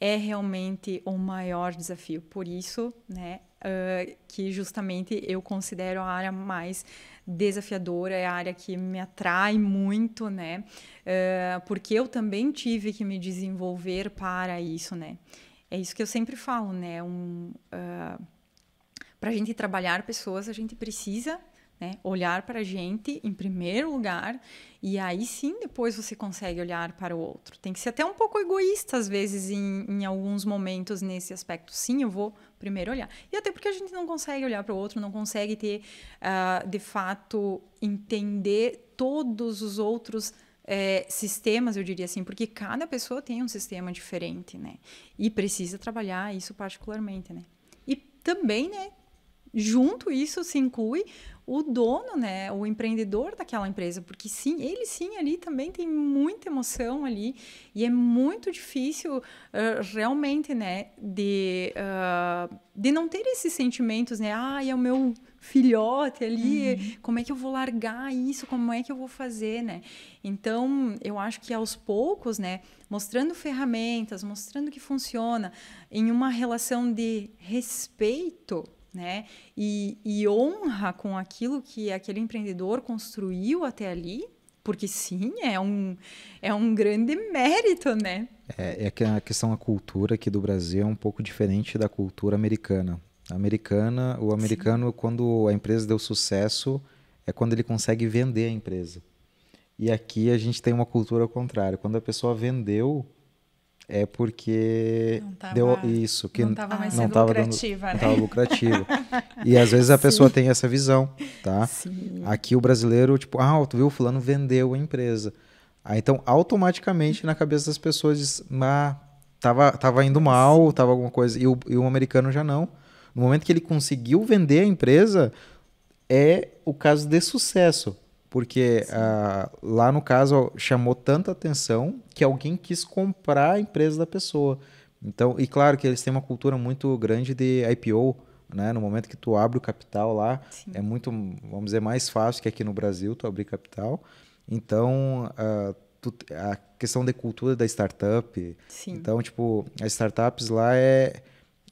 é realmente o maior desafio. Por isso, né, uh, que justamente eu considero a área mais desafiadora, é a área que me atrai muito, né, uh, porque eu também tive que me desenvolver para isso, né. É isso que eu sempre falo, né, um, uh, para a gente trabalhar pessoas, a gente precisa né? Olhar para a gente em primeiro lugar e aí sim depois você consegue olhar para o outro. Tem que ser até um pouco egoísta às vezes em, em alguns momentos nesse aspecto. Sim, eu vou primeiro olhar. E até porque a gente não consegue olhar para o outro, não consegue ter uh, de fato entender todos os outros é, sistemas, eu diria assim, porque cada pessoa tem um sistema diferente, né? E precisa trabalhar isso particularmente, né? E também, né, junto isso se inclui o dono, né, o empreendedor daquela empresa, porque sim, ele sim ali também tem muita emoção ali e é muito difícil uh, realmente, né, de, uh, de não ter esses sentimentos, né, ah, é o meu filhote ali, uhum. como é que eu vou largar isso, como é que eu vou fazer, né? Então, eu acho que aos poucos, né, mostrando ferramentas, mostrando que funciona, em uma relação de respeito, né? E, e honra com aquilo que aquele empreendedor construiu até ali, porque sim, é um, é um grande mérito, né? É, é que a questão da cultura aqui do Brasil é um pouco diferente da cultura americana. americana, o americano, sim. quando a empresa deu sucesso, é quando ele consegue vender a empresa. E aqui a gente tem uma cultura ao contrário, Quando a pessoa vendeu, é porque tava, deu isso que não estava mais não lucrativa, dando, né? não tava lucrativo. e às vezes a Sim. pessoa tem essa visão, tá? Sim. Aqui o brasileiro, tipo, ah, tu viu, fulano vendeu a empresa. Aí, então, automaticamente na cabeça das pessoas diz, ah, tava, tava indo mal, tava alguma coisa. E o, e o americano já não. No momento que ele conseguiu vender a empresa, é o caso de sucesso porque ah, lá no caso chamou tanta atenção que alguém quis comprar a empresa da pessoa. Então, e claro que eles têm uma cultura muito grande de IPO, né? No momento que tu abre o capital lá, Sim. é muito, vamos dizer, mais fácil que aqui no Brasil tu abrir capital. Então, ah, tu, a questão da cultura da startup. Sim. Então, tipo, as startups lá é,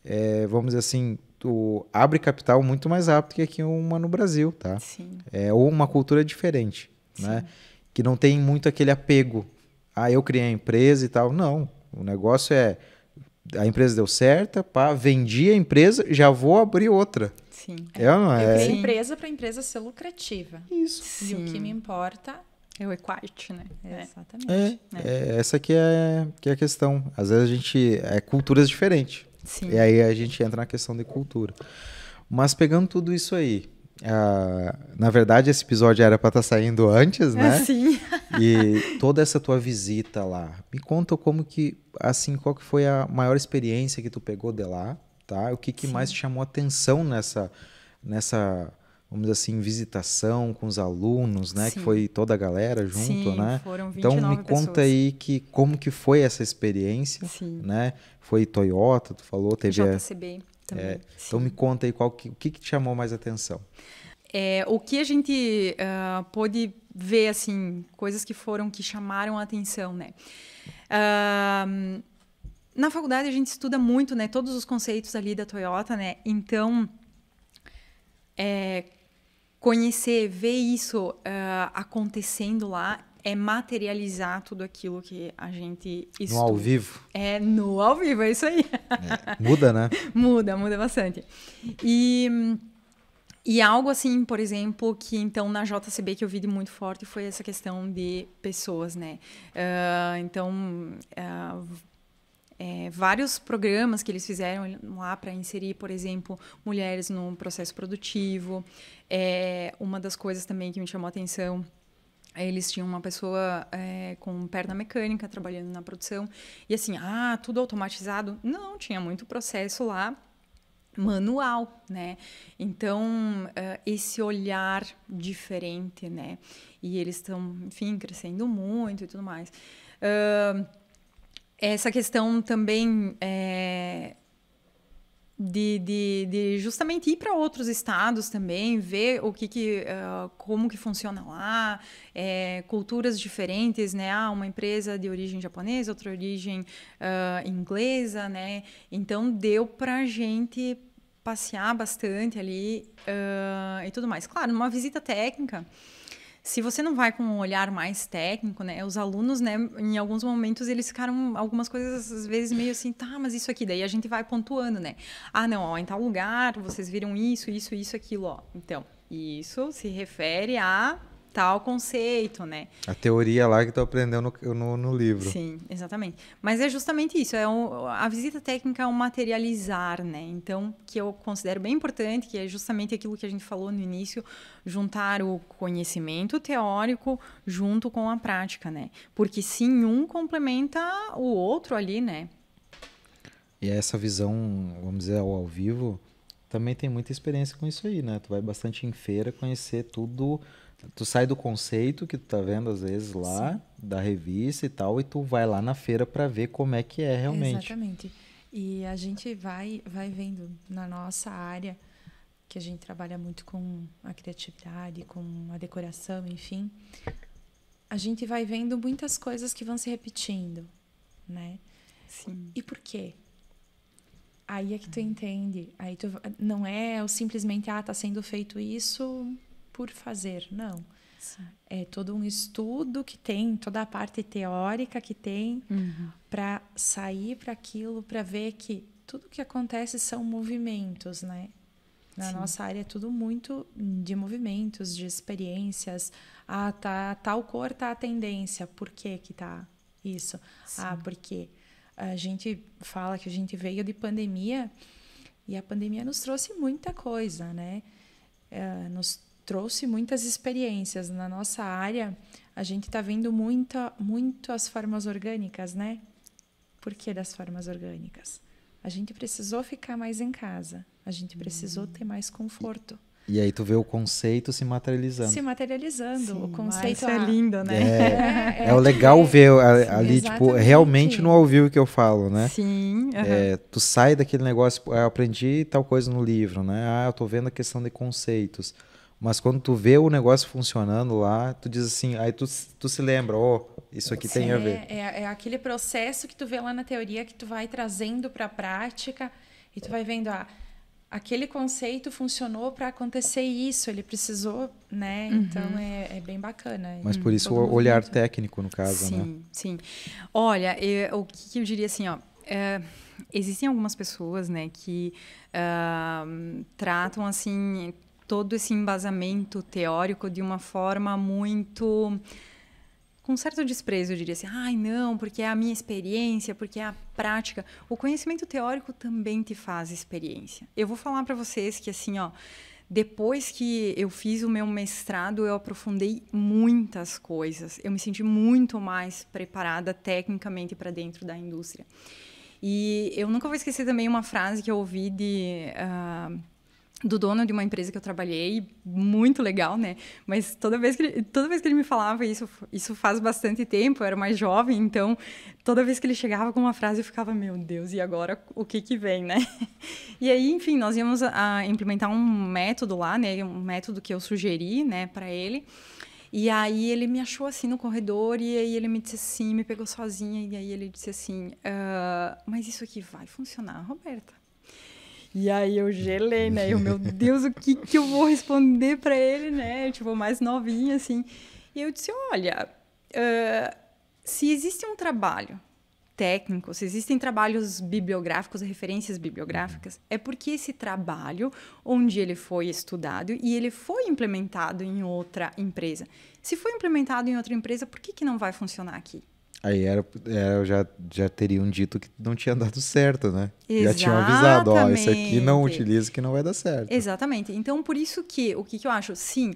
é vamos dizer assim, tu abre capital muito mais rápido que aqui uma no Brasil, tá? Sim. É, ou uma cultura diferente, né? Sim. né? Que não tem muito aquele apego. Ah, eu criei a empresa e tal. Não, o negócio é a empresa deu certa, pá, vendi a empresa, já vou abrir outra. Sim. É, não é? Eu criei empresa para a empresa ser lucrativa. Isso. Sim. E o que me importa é o equite, né? É, é. Exatamente. É, é. essa que é, que é a questão. Às vezes a gente... É culturas diferentes. Sim. E aí a gente entra na questão de cultura. Mas pegando tudo isso aí, uh, na verdade esse episódio era para estar tá saindo antes, né? É, sim. e toda essa tua visita lá, me conta como que, assim, qual que foi a maior experiência que tu pegou de lá, tá? O que, que mais te chamou atenção nessa, nessa vamos dizer assim, visitação com os alunos, né? Sim. Que foi toda a galera junto, Sim, né? Foram 29 então me pessoas. conta aí que como que foi essa experiência, Sim. né? Foi Toyota, tu falou, teve JCB a... também. É. Então me conta aí qual que, o que, que te chamou mais atenção. É, o que a gente uh, pôde ver assim, coisas que foram que chamaram a atenção, né? Uh, na faculdade a gente estuda muito, né? Todos os conceitos ali da Toyota, né? Então é, conhecer, ver isso uh, acontecendo lá é materializar tudo aquilo que a gente estuda. No ao vivo. É, no ao vivo, é isso aí. É, muda, né? muda, muda bastante. E, e algo assim, por exemplo, que então na JCB que eu vi de muito forte foi essa questão de pessoas, né? Uh, então, uh, é, vários programas que eles fizeram lá para inserir, por exemplo, mulheres no processo produtivo. É, uma das coisas também que me chamou a atenção é, eles tinham uma pessoa é, com perna mecânica trabalhando na produção e assim ah tudo automatizado não tinha muito processo lá manual, né? Então uh, esse olhar diferente, né? E eles estão, enfim, crescendo muito e tudo mais. Uh, essa questão também é, de, de, de, justamente ir para outros estados também, ver o que, que uh, como que funciona lá, é, culturas diferentes, né? Ah, uma empresa de origem japonesa, outra origem uh, inglesa, né? Então deu para gente passear bastante ali uh, e tudo mais. Claro, numa visita técnica se você não vai com um olhar mais técnico, né? Os alunos, né, em alguns momentos eles ficaram algumas coisas às vezes meio assim, tá, mas isso aqui, daí a gente vai pontuando, né? Ah, não, ó, em tal lugar, vocês viram isso, isso, isso, aquilo, ó. Então, isso se refere a tal conceito, né? A teoria lá que tu aprendeu no, no, no livro. Sim, exatamente. Mas é justamente isso, é um, a visita técnica é um materializar, né? Então, que eu considero bem importante, que é justamente aquilo que a gente falou no início, juntar o conhecimento teórico junto com a prática, né? Porque sim, um complementa o outro ali, né? E essa visão, vamos dizer, ao, ao vivo, também tem muita experiência com isso aí, né? Tu vai bastante em feira conhecer tudo Tu sai do conceito que tu tá vendo às vezes lá, Sim. da revista e tal, e tu vai lá na feira para ver como é que é realmente. Exatamente. E a gente vai, vai vendo na nossa área, que a gente trabalha muito com a criatividade, com a decoração, enfim, a gente vai vendo muitas coisas que vão se repetindo, né? Sim. E por quê? Aí é que tu entende. Aí tu não é simplesmente ah, tá sendo feito isso, por fazer, não. Sim. É todo um estudo que tem, toda a parte teórica que tem uhum. para sair para aquilo, para ver que tudo que acontece são movimentos, né? Na Sim. nossa área é tudo muito de movimentos, de experiências. Ah, tá, tal cor tá a tendência. Por que que tá isso? Ah, Sim. Ah, porque a gente fala que a gente veio de pandemia e a pandemia nos trouxe muita coisa, né? Uh, nos trouxe muitas experiências. Na nossa área, a gente está vendo muita, muito as formas orgânicas, né? Por que das formas orgânicas? A gente precisou ficar mais em casa, a gente precisou hum. ter mais conforto. E aí tu vê o conceito se materializando. Se materializando. Sim, o conceito é lindo, né? É, é, é, é o legal ver ali, Sim, tipo, realmente no ao vivo que eu falo, né? Sim. Uhum. tu sai daquele negócio, tipo, ah, eu aprendi tal coisa no livro, né? Ah, eu tô vendo a questão de conceitos. Mas quando tu vê o negócio funcionando lá, tu diz assim, aí tu, tu se lembra, ó, oh, isso aqui tem a ver. É, é, é, aquele processo que tu vê lá na teoria que tu vai trazendo para a prática e tu vai vendo, ah, aquele conceito funcionou para acontecer isso, ele precisou, né? Uhum. Então é, é, bem bacana. Mas por isso o olhar técnico, no caso, sim, né? Sim, sim. Olha, eu, o que, eu diria assim, ó. É, existem algumas pessoas, né, que uh, tratam assim todo esse embasamento teórico de uma forma muito com certo desprezo, eu diria assim: "Ai, não, porque é a minha experiência, porque é a prática". O conhecimento teórico também te faz experiência. Eu vou falar para vocês que assim, ó, depois que eu fiz o meu mestrado, eu aprofundei muitas coisas. Eu me senti muito mais preparada tecnicamente para dentro da indústria. E eu nunca vou esquecer também uma frase que eu ouvi de uh, do dono de uma empresa que eu trabalhei, muito legal, né? Mas toda vez que ele, toda vez que ele me falava isso, isso faz bastante tempo, eu era mais jovem, então toda vez que ele chegava com uma frase eu ficava, meu Deus, e agora o que que vem, né? E aí, enfim, nós íamos a, a implementar um método lá, né? Um método que eu sugeri, né, para ele. E aí ele me achou assim no corredor e aí ele me disse assim, me pegou sozinha e aí ele disse assim, uh, mas isso aqui vai funcionar, Roberta? E aí eu gelei, né? Eu, meu Deus, o que, que eu vou responder para ele, né? Tipo, mais novinha, assim. E eu disse, olha, uh, se existe um trabalho técnico, se existem trabalhos bibliográficos, referências bibliográficas, é porque esse trabalho, onde ele foi estudado e ele foi implementado em outra empresa. Se foi implementado em outra empresa, por que, que não vai funcionar aqui? Aí era, era, já, já teriam dito que não tinha dado certo, né? Exatamente. Já tinham avisado, ó, isso aqui não utiliza que não vai dar certo. Exatamente. Então, por isso que, o que, que eu acho? Sim,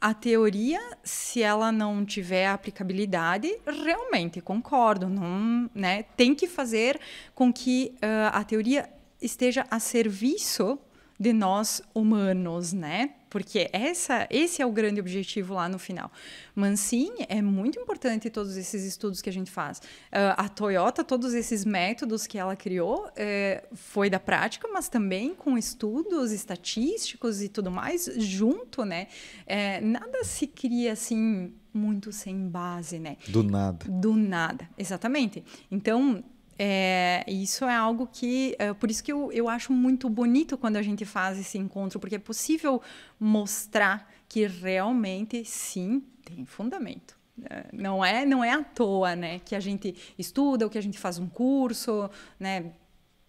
a teoria, se ela não tiver aplicabilidade, realmente concordo, não, né? Tem que fazer com que uh, a teoria esteja a serviço de nós humanos, né? Porque essa, esse é o grande objetivo lá no final. Mas sim, é muito importante todos esses estudos que a gente faz. Uh, a Toyota, todos esses métodos que ela criou, eh, foi da prática, mas também com estudos estatísticos e tudo mais junto, né? Eh, nada se cria assim muito sem base, né? Do nada. Do nada, exatamente. Então, é, isso é algo que. É, por isso que eu, eu acho muito bonito quando a gente faz esse encontro, porque é possível mostrar que realmente, sim, tem fundamento. É, não é, não é à toa, né? Que a gente estuda, ou que a gente faz um curso, né?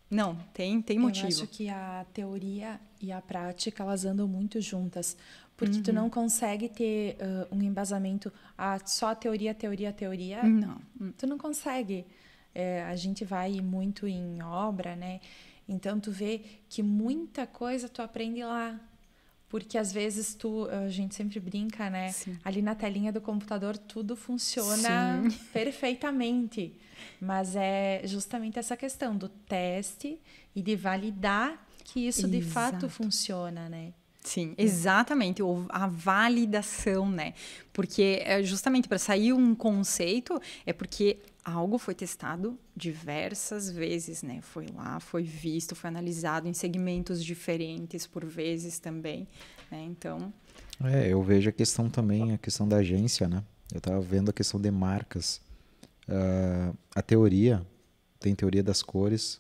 Não, tem, tem motivo. Eu acho que a teoria e a prática, elas andam muito juntas. Porque uhum. tu não consegue ter uh, um embasamento ah, a só teoria, teoria, teoria. Não. Tu não consegue é, a gente vai muito em obra, né? Então tu vê que muita coisa tu aprende lá. Porque às vezes tu, a gente sempre brinca, né? Sim. Ali na telinha do computador tudo funciona Sim. perfeitamente. Mas é justamente essa questão do teste e de validar que isso Exato. de fato funciona, né? Sim, exatamente, a validação, né? Porque é, justamente para sair um conceito é porque algo foi testado diversas vezes, né? Foi lá, foi visto, foi analisado em segmentos diferentes por vezes também, né? Então. É, eu vejo a questão também, a questão da agência, né? Eu estava vendo a questão de marcas. Uh, a teoria, tem teoria das cores,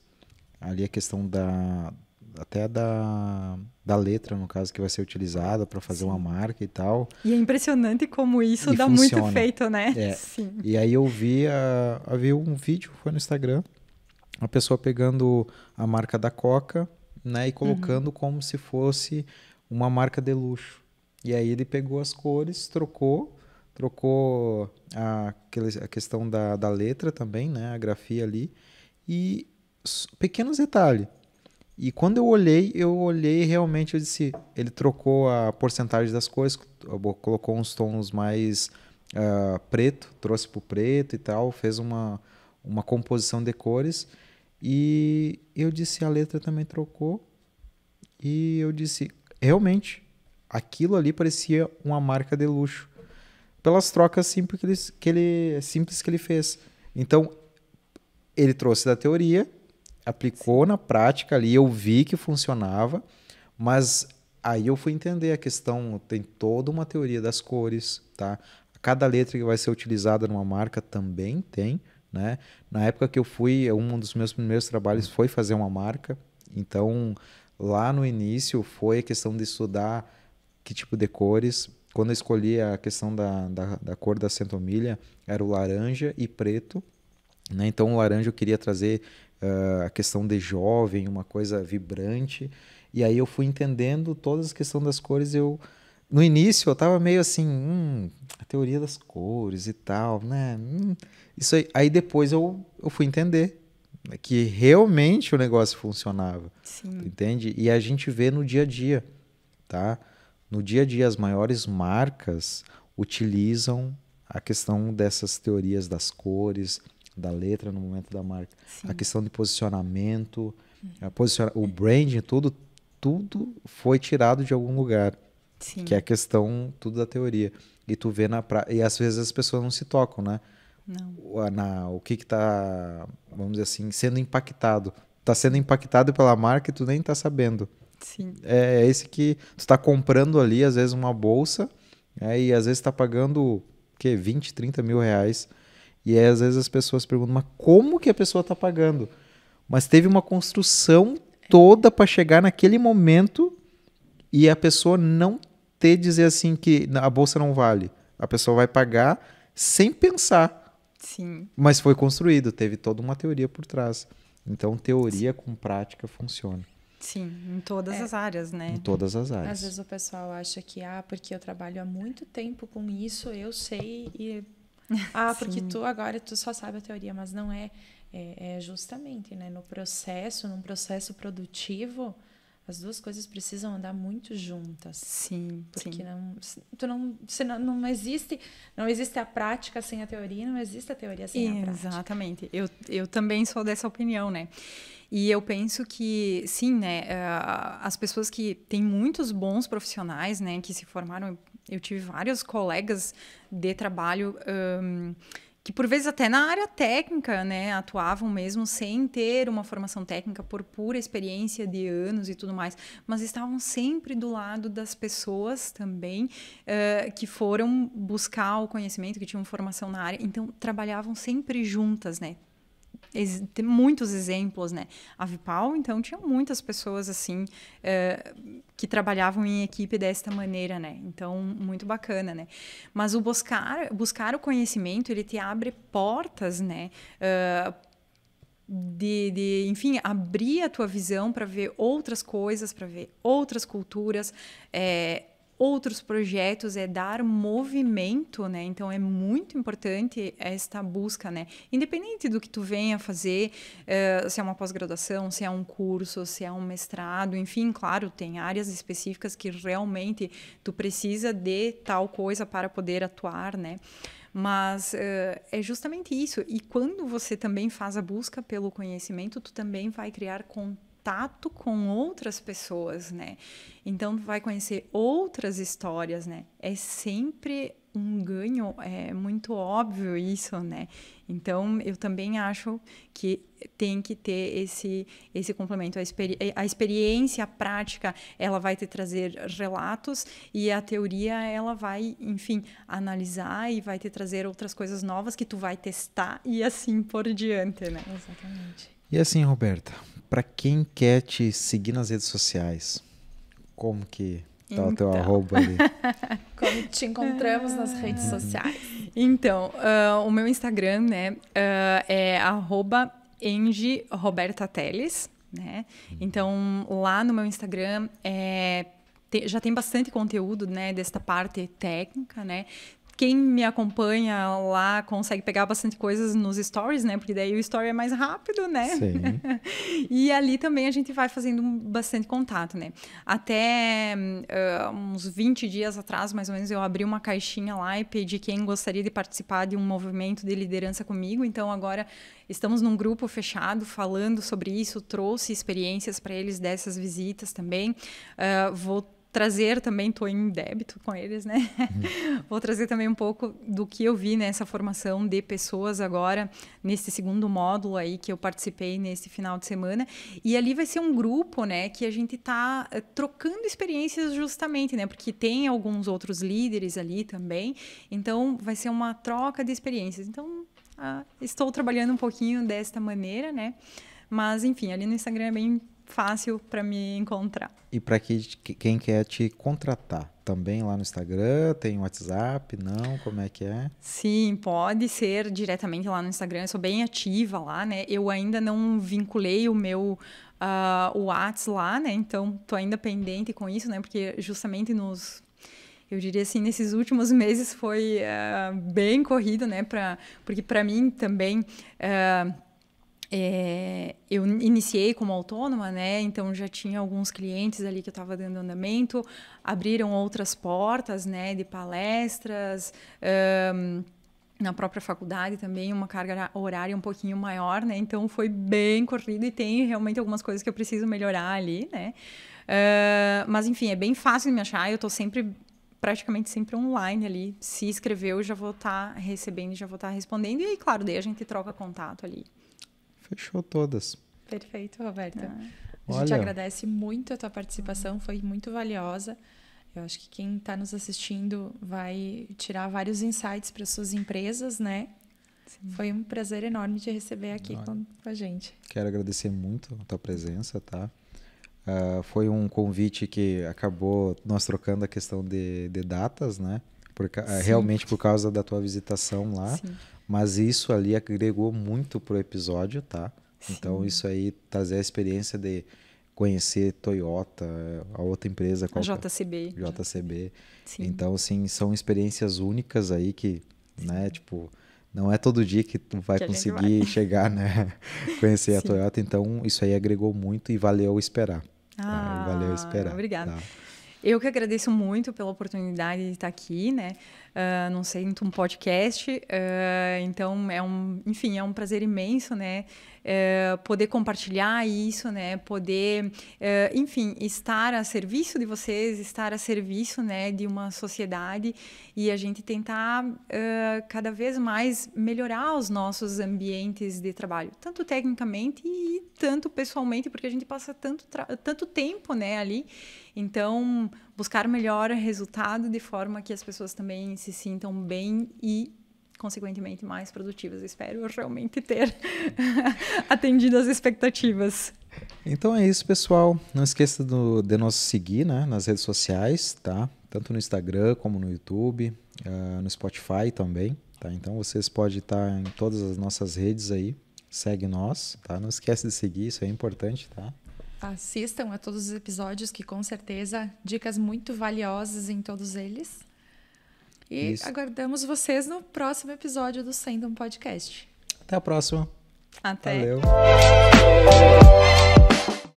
ali a questão da, até da, da letra, no caso, que vai ser utilizada para fazer Sim. uma marca e tal. E é impressionante como isso e dá funciona. muito efeito né? É. Sim. E aí eu vi, a, ah, a vi um vídeo, foi no Instagram, uma pessoa pegando a marca da Coca né, e colocando uhum. como se fosse uma marca de luxo. E aí ele pegou as cores, trocou, trocou a, a questão da, da letra também, né, a grafia ali, e pequenos detalhes e quando eu olhei, eu olhei realmente, eu disse, ele trocou a porcentagem das cores, colocou uns tons mais uh, preto, trouxe para o preto e tal, fez uma, uma composição de cores. E eu disse, a letra também trocou. E eu disse, realmente, aquilo ali parecia uma marca de luxo. Pelas trocas simples que ele, simples que ele fez. Então, ele trouxe da teoria aplicou na prática ali, eu vi que funcionava, mas aí eu fui entender a questão, tem toda uma teoria das cores, tá? Cada letra que vai ser utilizada numa marca também tem, né? Na época que eu fui, um dos meus primeiros trabalhos foi fazer uma marca, então lá no início foi a questão de estudar que tipo de cores. Quando eu escolhi a questão da, da, da cor da centomilha, era o laranja e preto, né? Então o laranja eu queria trazer uh, a questão de jovem, uma coisa vibrante. E aí eu fui entendendo todas as questões das cores. Eu no início eu estava meio assim, hum, a teoria das cores e tal, né? Hum, isso aí. aí depois eu, eu fui entender né, que realmente o negócio funcionava, Sim. entende? E a gente vê no dia a dia, tá? No dia a dia as maiores marcas utilizam a questão dessas teorias das cores, da letra, no momento da marca. Sim. A questão de posicionamento, uhum. posiciona o branding, tudo, tudo foi tirado de algum lugar. Sim. Que é a questão tudo da teoria. E tu vê na prática. E às vezes as pessoas não se tocam, né? Não. Na, o que está, vamos dizer assim, sendo impactado. Está sendo impactado pela marca e tu nem está sabendo. Sim. É, é esse que tu está comprando ali, às vezes, uma bolsa, é, e às vezes está pagando que 20, 30 mil reais e aí, às vezes as pessoas perguntam, mas como que a pessoa está pagando? Mas teve uma construção toda para chegar naquele momento e a pessoa não ter dizer assim que a bolsa não vale. A pessoa vai pagar sem pensar. Sim. Mas foi construído, teve toda uma teoria por trás. Então, teoria Sim. com prática funciona. Sim, em todas é, as áreas, né? Em todas as áreas. Às vezes o pessoal acha que, ah, porque eu trabalho há muito tempo com isso, eu sei e Ah, porque tu agora tu só sabe a teoria, mas não é, é, é justamente, né? No processo, num processo produtivo, as duas coisas precisam andar muito juntas. Sim, porque sim. não, tu não, senão não existe, não existe a prática sem a teoria, não existe a teoria sem Exatamente. a prática. Exatamente. Eu, eu também sou dessa opinião, né? E eu penso que, sim, né, eh, as pessoas que têm muitos bons profissionais, né, que se formaram eu tive vários colegas de trabalho um, que, por vezes, até na área técnica, né, atuavam mesmo sem ter uma formação técnica por pura experiência de anos e tudo mais, mas estavam sempre do lado das pessoas também uh, que foram buscar o conhecimento, que tinham formação na área, então trabalhavam sempre juntas, né? tem muitos exemplos, né? A Vipal, então, tinha muitas pessoas assim é, que trabalhavam em equipe desta maneira, né? Então, muito bacana, né? Mas o buscar, buscar o conhecimento, ele te abre portas, né? É, de, de, enfim, abrir a tua visão para ver outras coisas, para ver outras culturas, é, outros projetos, é dar movimento, né? Então é muito importante esta busca, né? Independente do que tu venha fazer, uh, se é uma pós-graduação, se é um curso, se é um mestrado, enfim, claro, tem áreas específicas que realmente tu precisa de tal coisa para poder atuar, né? Mas uh, é justamente isso. E quando você também faz a busca pelo conhecimento, tu também vai criar contato contato com outras pessoas, né? Então vai conhecer outras histórias, né? É sempre um ganho é muito óbvio isso, né? Então eu também acho que tem que ter esse esse complemento a, experi a experiência, a prática, ela vai te trazer relatos e a teoria ela vai, enfim, analisar e vai te trazer outras coisas novas que tu vai testar e assim por diante, né? Exatamente. E assim, Roberta, para quem quer te seguir nas redes sociais, como que tá então. o teu então. arroba ali? como te encontramos nas redes uhum. sociais? Então, uh, o meu Instagram, né, uh, é arroba né? Uhum. Então, lá no meu Instagram é, te, já tem bastante conteúdo, né, desta parte técnica, né? quem me acompanha lá consegue pegar bastante coisas nos stories, né? Porque daí o story é mais rápido, né? Sim. e ali também a gente vai fazendo bastante contato, né? Até uh, uns 20 dias atrás, mais ou menos, eu abri uma caixinha lá e pedi quem gostaria de participar de um movimento de liderança comigo. Então agora estamos num grupo fechado falando sobre isso, trouxe experiências para eles dessas visitas também. Uh, vou trazer também, estou em débito com eles, né? Uhum. Vou trazer também um pouco do que eu vi nessa formação de pessoas agora, nesse segundo módulo aí que eu participei nesse final de semana. E ali vai ser um grupo, né, que a gente está eh, trocando experiências justamente, né? Porque tem alguns outros líderes ali também. Então, vai ser uma troca de experiências. Então, ah, estou trabalhando um pouquinho desta maneira, né? Mas, enfim, ali no Instagram é bem fácil para me encontrar. E para que, quem quer te contratar também lá no Instagram, tem WhatsApp, não? Como é que é? Sim, pode ser diretamente lá no Instagram. Eu sou bem ativa lá, né? Eu ainda não vinculei o meu uh, o Whats lá, né? Então, tô ainda pendente com isso, né? Porque justamente nos eu diria assim, nesses últimos meses foi uh, bem corrido, né? Pra, porque para mim também uh, é, eu iniciei como autônoma, né? Então já tinha alguns clientes ali que eu estava dando andamento, abriram outras portas, né? De palestras. Um, na própria faculdade também uma carga horária um pouquinho maior, né? Então foi bem corrido e tem realmente algumas coisas que eu preciso melhorar ali, né? Uh, mas enfim, é bem fácil de me achar. Eu estou sempre praticamente sempre online ali. Se inscreveu, já vou estar tá recebendo, já vou estar tá respondendo. E aí, claro, daí a gente troca contato ali. Fechou todas. Perfeito, Roberta. Ah. A gente Olha... agradece muito a tua participação, foi muito valiosa. Eu acho que quem está nos assistindo vai tirar vários insights para suas empresas, né? Sim. Foi um prazer enorme te receber aqui com, com, a gente. Quero agradecer muito a tua presença, tá? Uh, foi um convite que acabou nós trocando a questão de, de datas, né? Por, ah, realmente por causa da tua visitação lá. Sim. Mas isso ali agregou muito pro episódio, tá? Sim. Então isso aí trazer a experiência de conhecer Toyota, a outra empresa, qual é? JCB. JCB. Sim. Então assim, são experiências únicas aí que, Sim. né, tipo, não é todo dia que tu vai que conseguir vai. chegar, né? Conhecer a Toyota. Então, isso aí agregou muito e valeu esperar. Ah, tá? valeu esperar. Obrigada. Tá? Eu que agradeço muito pela oportunidade de estar aqui, né? Uh, não sei, um podcast. Uh, então, é um, enfim, é um prazer imenso, né? é, poder compartilhar isso, né? Poder, é, enfim, estar a serviço de vocês, estar a serviço, né, de uma sociedade e a gente tentar é, cada vez mais melhorar os nossos ambientes de trabalho, tanto tecnicamente e tanto pessoalmente, porque a gente passa tanto, tanto tempo, né, ali. Então, buscar melhor resultado de forma que as pessoas também se sintam bem e consequentemente mais produtivas. Espero realmente ter atendido as expectativas. Então é isso, pessoal. Não esqueça do, de nos seguir né, nas redes sociais, tá? Tanto no Instagram como no YouTube, uh, no Spotify também, tá? Então vocês podem estar em todas as nossas redes aí. Segue nós, tá? Não esquece de seguir, isso é importante, tá? Assistam a todos os episódios que com certeza dicas muito valiosas em todos eles. E Isso. aguardamos vocês no próximo episódio do Sendo um Podcast. Até a próxima. Até. Valeu.